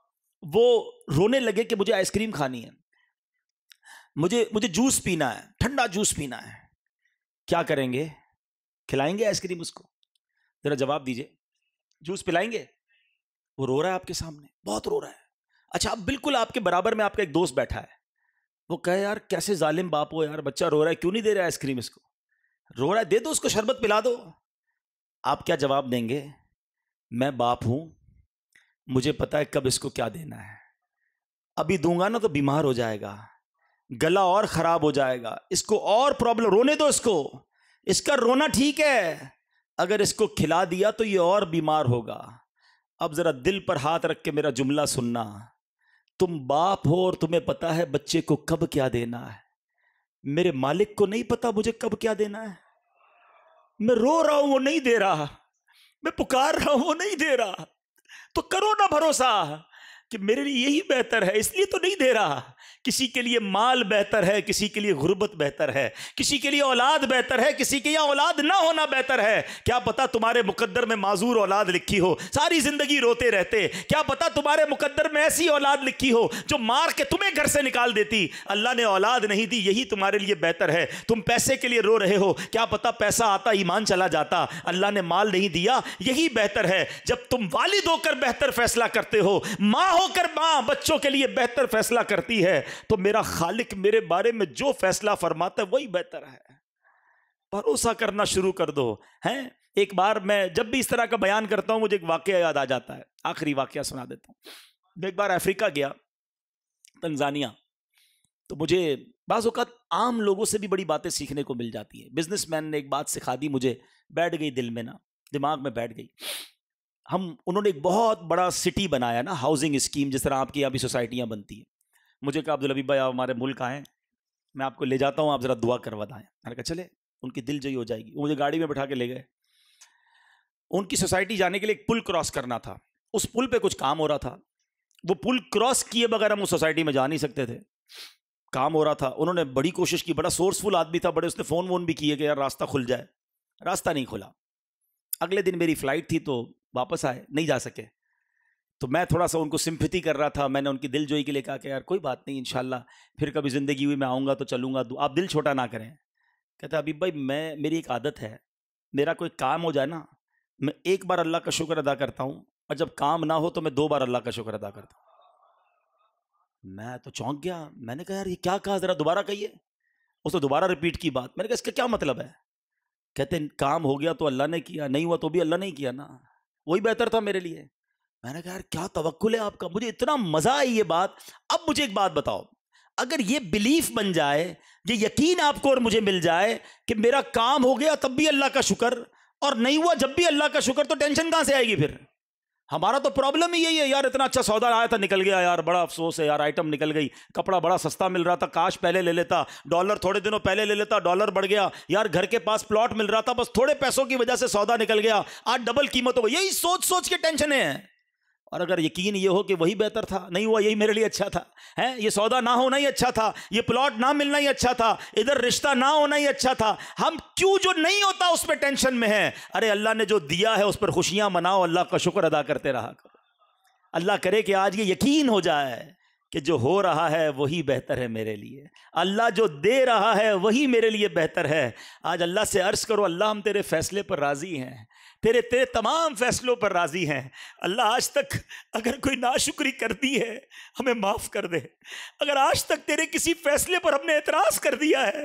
S1: वो रोने लगे कि मुझे आइसक्रीम खानी है मुझे मुझे जूस पीना है ठंडा जूस पीना है क्या करेंगे खिलाएंगे आइसक्रीम उसको ज़रा जवाब दीजिए जूस पिलाएंगे वो रो रहा है आपके सामने बहुत रो रहा है अच्छा आप बिल्कुल आपके बराबर में आपका एक दोस्त बैठा है वो कहे यार कैसे जालिम बाप हो यार बच्चा रो रहा है क्यों नहीं दे रहा है आइसक्रीम इसको रो रहा है दे दो उसको शरबत पिला दो आप क्या जवाब देंगे मैं बाप हूं मुझे पता है कब इसको क्या देना है अभी दूंगा ना तो बीमार हो जाएगा गला और ख़राब हो जाएगा इसको और प्रॉब्लम रोने दो इसको इसका रोना ठीक है अगर इसको खिला दिया तो ये और बीमार होगा अब ज़रा दिल पर हाथ रख के मेरा जुमला सुनना तुम बाप हो और तुम्हें पता है बच्चे को कब क्या देना है मेरे मालिक को नहीं पता मुझे कब क्या देना है मैं रो रहा हूं वो नहीं दे रहा मैं पुकार रहा हूं वो नहीं दे रहा तो करो ना भरोसा कि मेरे लिए यही बेहतर है इसलिए तो नहीं दे रहा किसी के लिए माल बेहतर है किसी के लिए गुर्बत बेहतर है किसी के लिए औलाद बेहतर है किसी के यहाँ औलाद ना होना बेहतर है क्या पता तुम्हारे मुकद्दर में माजूर औलाद लिखी हो सारी जिंदगी रोते रहते क्या पता तुम्हारे मुकद्दर में ऐसी औलाद लिखी हो जो मार के तुम्हें घर से निकाल देती अल्लाह ने औलाद नहीं दी यही तुम्हारे लिए बेहतर है तुम पैसे के लिए रो रहे हो क्या पता पैसा आता ईमान चला जाता अल्लाह ने माल नहीं दिया यही बेहतर है जब तुम वालिद होकर बेहतर फैसला करते हो माँ होकर मां बच्चों के लिए बेहतर फैसला करती है तो मेरा खालिक मेरे बारे में जो फैसला फरमाता है वही बेहतर है भरोसा करना शुरू कर दो हैं एक बार मैं जब भी इस तरह का बयान करता हूं मुझे एक वाक्य याद आ जाता है आखिरी वाक्य सुना देता हूं मैं एक बार अफ्रीका गया तंजानिया तो मुझे बाज आम लोगों से भी बड़ी बातें सीखने को मिल जाती है बिजनेसमैन ने एक बात सिखा दी मुझे बैठ गई दिल में ना दिमाग में बैठ गई हम उन्होंने एक बहुत बड़ा सिटी बनाया ना हाउसिंग स्कीम जिस तरह आपकी अभी सोसाइटियाँ बनती हैं मुझे कहा अब्दुल हबीब भाई आप हमारे मुल्क आएँ मैं आपको ले जाता हूँ आप ज़रा दुआ करवा दाएँ मैंने कहा चले उनकी दिल जई हो जाएगी वो मुझे गाड़ी में बैठा के ले गए उनकी सोसाइटी जाने के लिए एक पुल क्रॉस करना था उस पुल पर कुछ काम हो रहा था वो पुल क्रॉस किए बगैर हम उस सोसाइटी में जा नहीं सकते थे काम हो रहा था उन्होंने बड़ी कोशिश की बड़ा सोर्सफुल आदमी था बड़े उसने फ़ोन वोन भी किए कि यार रास्ता खुल जाए रास्ता नहीं खुला अगले दिन मेरी फ़्लाइट थी तो वापस आए नहीं जा सके तो मैं थोड़ा सा उनको सिम्फती कर रहा था मैंने उनकी दिल जोई के लिए कहा कि यार कोई बात नहीं इन फिर कभी ज़िंदगी हुई मैं आऊँगा तो चलूँगा आप दिल छोटा ना करें कहते अभी भाई मैं मेरी एक आदत है मेरा कोई काम हो जाए ना मैं एक बार अल्लाह का शुक्र अदा करता हूँ और जब काम ना हो तो मैं दो बार अल्लाह का शुक्र अदा करता हूँ मैं तो चौंक गया मैंने कहा यार ये क्या कहा ज़रा दोबारा कहिए उसने दोबारा रिपीट की बात मैंने कहा इसका क्या मतलब है कहते काम हो गया तो अल्लाह ने किया नहीं हुआ तो भी अल्लाह ने किया ना वही बेहतर था मेरे लिए मैंने कहा यार क्या तवक्ल है आपका मुझे इतना मज़ा आई ये बात अब मुझे एक बात बताओ अगर ये बिलीफ बन जाए ये यकीन आपको और मुझे मिल जाए कि मेरा काम हो गया तब भी अल्लाह का शुक्र और नहीं हुआ जब भी अल्लाह का शुक्र तो टेंशन कहां से आएगी फिर हमारा तो प्रॉब्लम ही यही है यार इतना अच्छा सौदा आया था निकल गया यार बड़ा अफसोस है यार आइटम निकल गई कपड़ा बड़ा सस्ता मिल रहा था काश पहले ले लेता डॉलर थोड़े दिनों पहले ले लेता डॉलर बढ़ गया यार घर के पास प्लॉट मिल रहा था बस थोड़े पैसों की वजह से सौदा निकल गया आज डबल कीमत हो गई यही सोच सोच के टेंशन है और अगर यकीन ये हो कि वही बेहतर था नहीं हुआ यही मेरे लिए अच्छा था है ये सौदा ना होना ही अच्छा था ये प्लॉट ना मिलना ही अच्छा था इधर रिश्ता ना होना ही अच्छा था हम क्यों जो नहीं होता उस पर टेंशन में है अरे अल्लाह ने जो दिया है उस पर खुशियाँ मनाओ अल्लाह का शुक्र अदा करते रहा करो अल्लाह करे कि आज ये यकीन हो जाए कि जो हो रहा है वही बेहतर है मेरे लिए अल्लाह जो दे रहा है वही मेरे लिए बेहतर है आज अल्लाह से अर्ज़ करो अल्लाह हम तेरे फैसले पर राज़ी हैं तेरे तेरे तमाम फैसलों पर राज़ी हैं अल्लाह आज तक अगर कोई नाशुक्री कर दी है हमें माफ़ कर दे अगर आज तक तेरे किसी फैसले पर हमने एतराज़ कर दिया है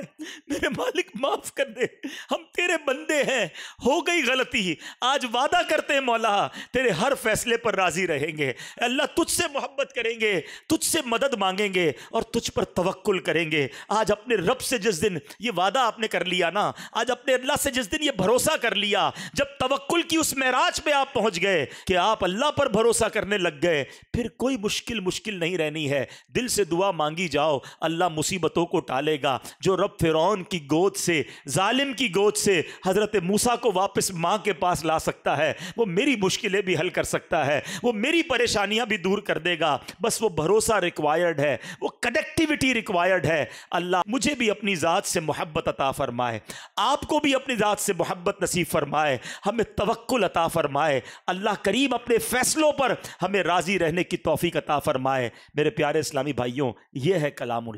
S1: मेरे मालिक माफ़ कर दे हम तेरे बंदे हैं हो गई गलती आज वादा करते हैं मौला तेरे हर फैसले पर राज़ी रहेंगे अल्लाह तुझसे मोहब्बत करेंगे तुझसे मदद मांगेंगे और तुझ पर तवक्ल करेंगे आज अपने रब से जिस दिन ये वादा आपने कर लिया ना आज अपने अल्लाह से जिस दिन ये भरोसा कर लिया जब तवक्ल तवक्ल की उस महराज पे आप पहुंच गए कि आप अल्लाह पर भरोसा करने लग गए फिर कोई मुश्किल मुश्किल नहीं रहनी है दिल से दुआ मांगी जाओ अल्लाह मुसीबतों को टालेगा जो रब फिरौन की गोद से जालिम की गोद से हज़रत मूसा को वापस माँ के पास ला सकता है वो मेरी मुश्किलें भी हल कर सकता है वो मेरी परेशानियाँ भी दूर कर देगा बस वो भरोसा रिक्वायर्ड है वो कनेक्टिविटी रिक्वायर्ड है अल्लाह मुझे भी अपनी ज़ात से मोहब्बत अता फ़रमाए आपको भी अपनी ज़ात से मोहब्बत नसीब फरमाए हमें तवक्ल अता फ़रमाए अल्लाह करीम अपने फ़ैसलों पर हमें राज़ी रहने की तोफ़ी अता फ़रमाए मेरे प्यारे इस्लामी भाइयों ये है कलाम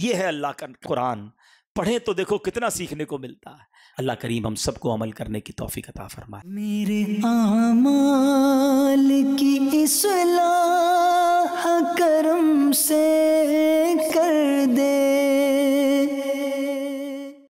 S1: ये है अल्लाह का कुरान पढ़ें तो देखो कितना सीखने को मिलता है अल्लाह करीम हम सबको अमल करने की तोफ़ी अता फ़रमाए मेरे आमाल की इसला करम से कर दे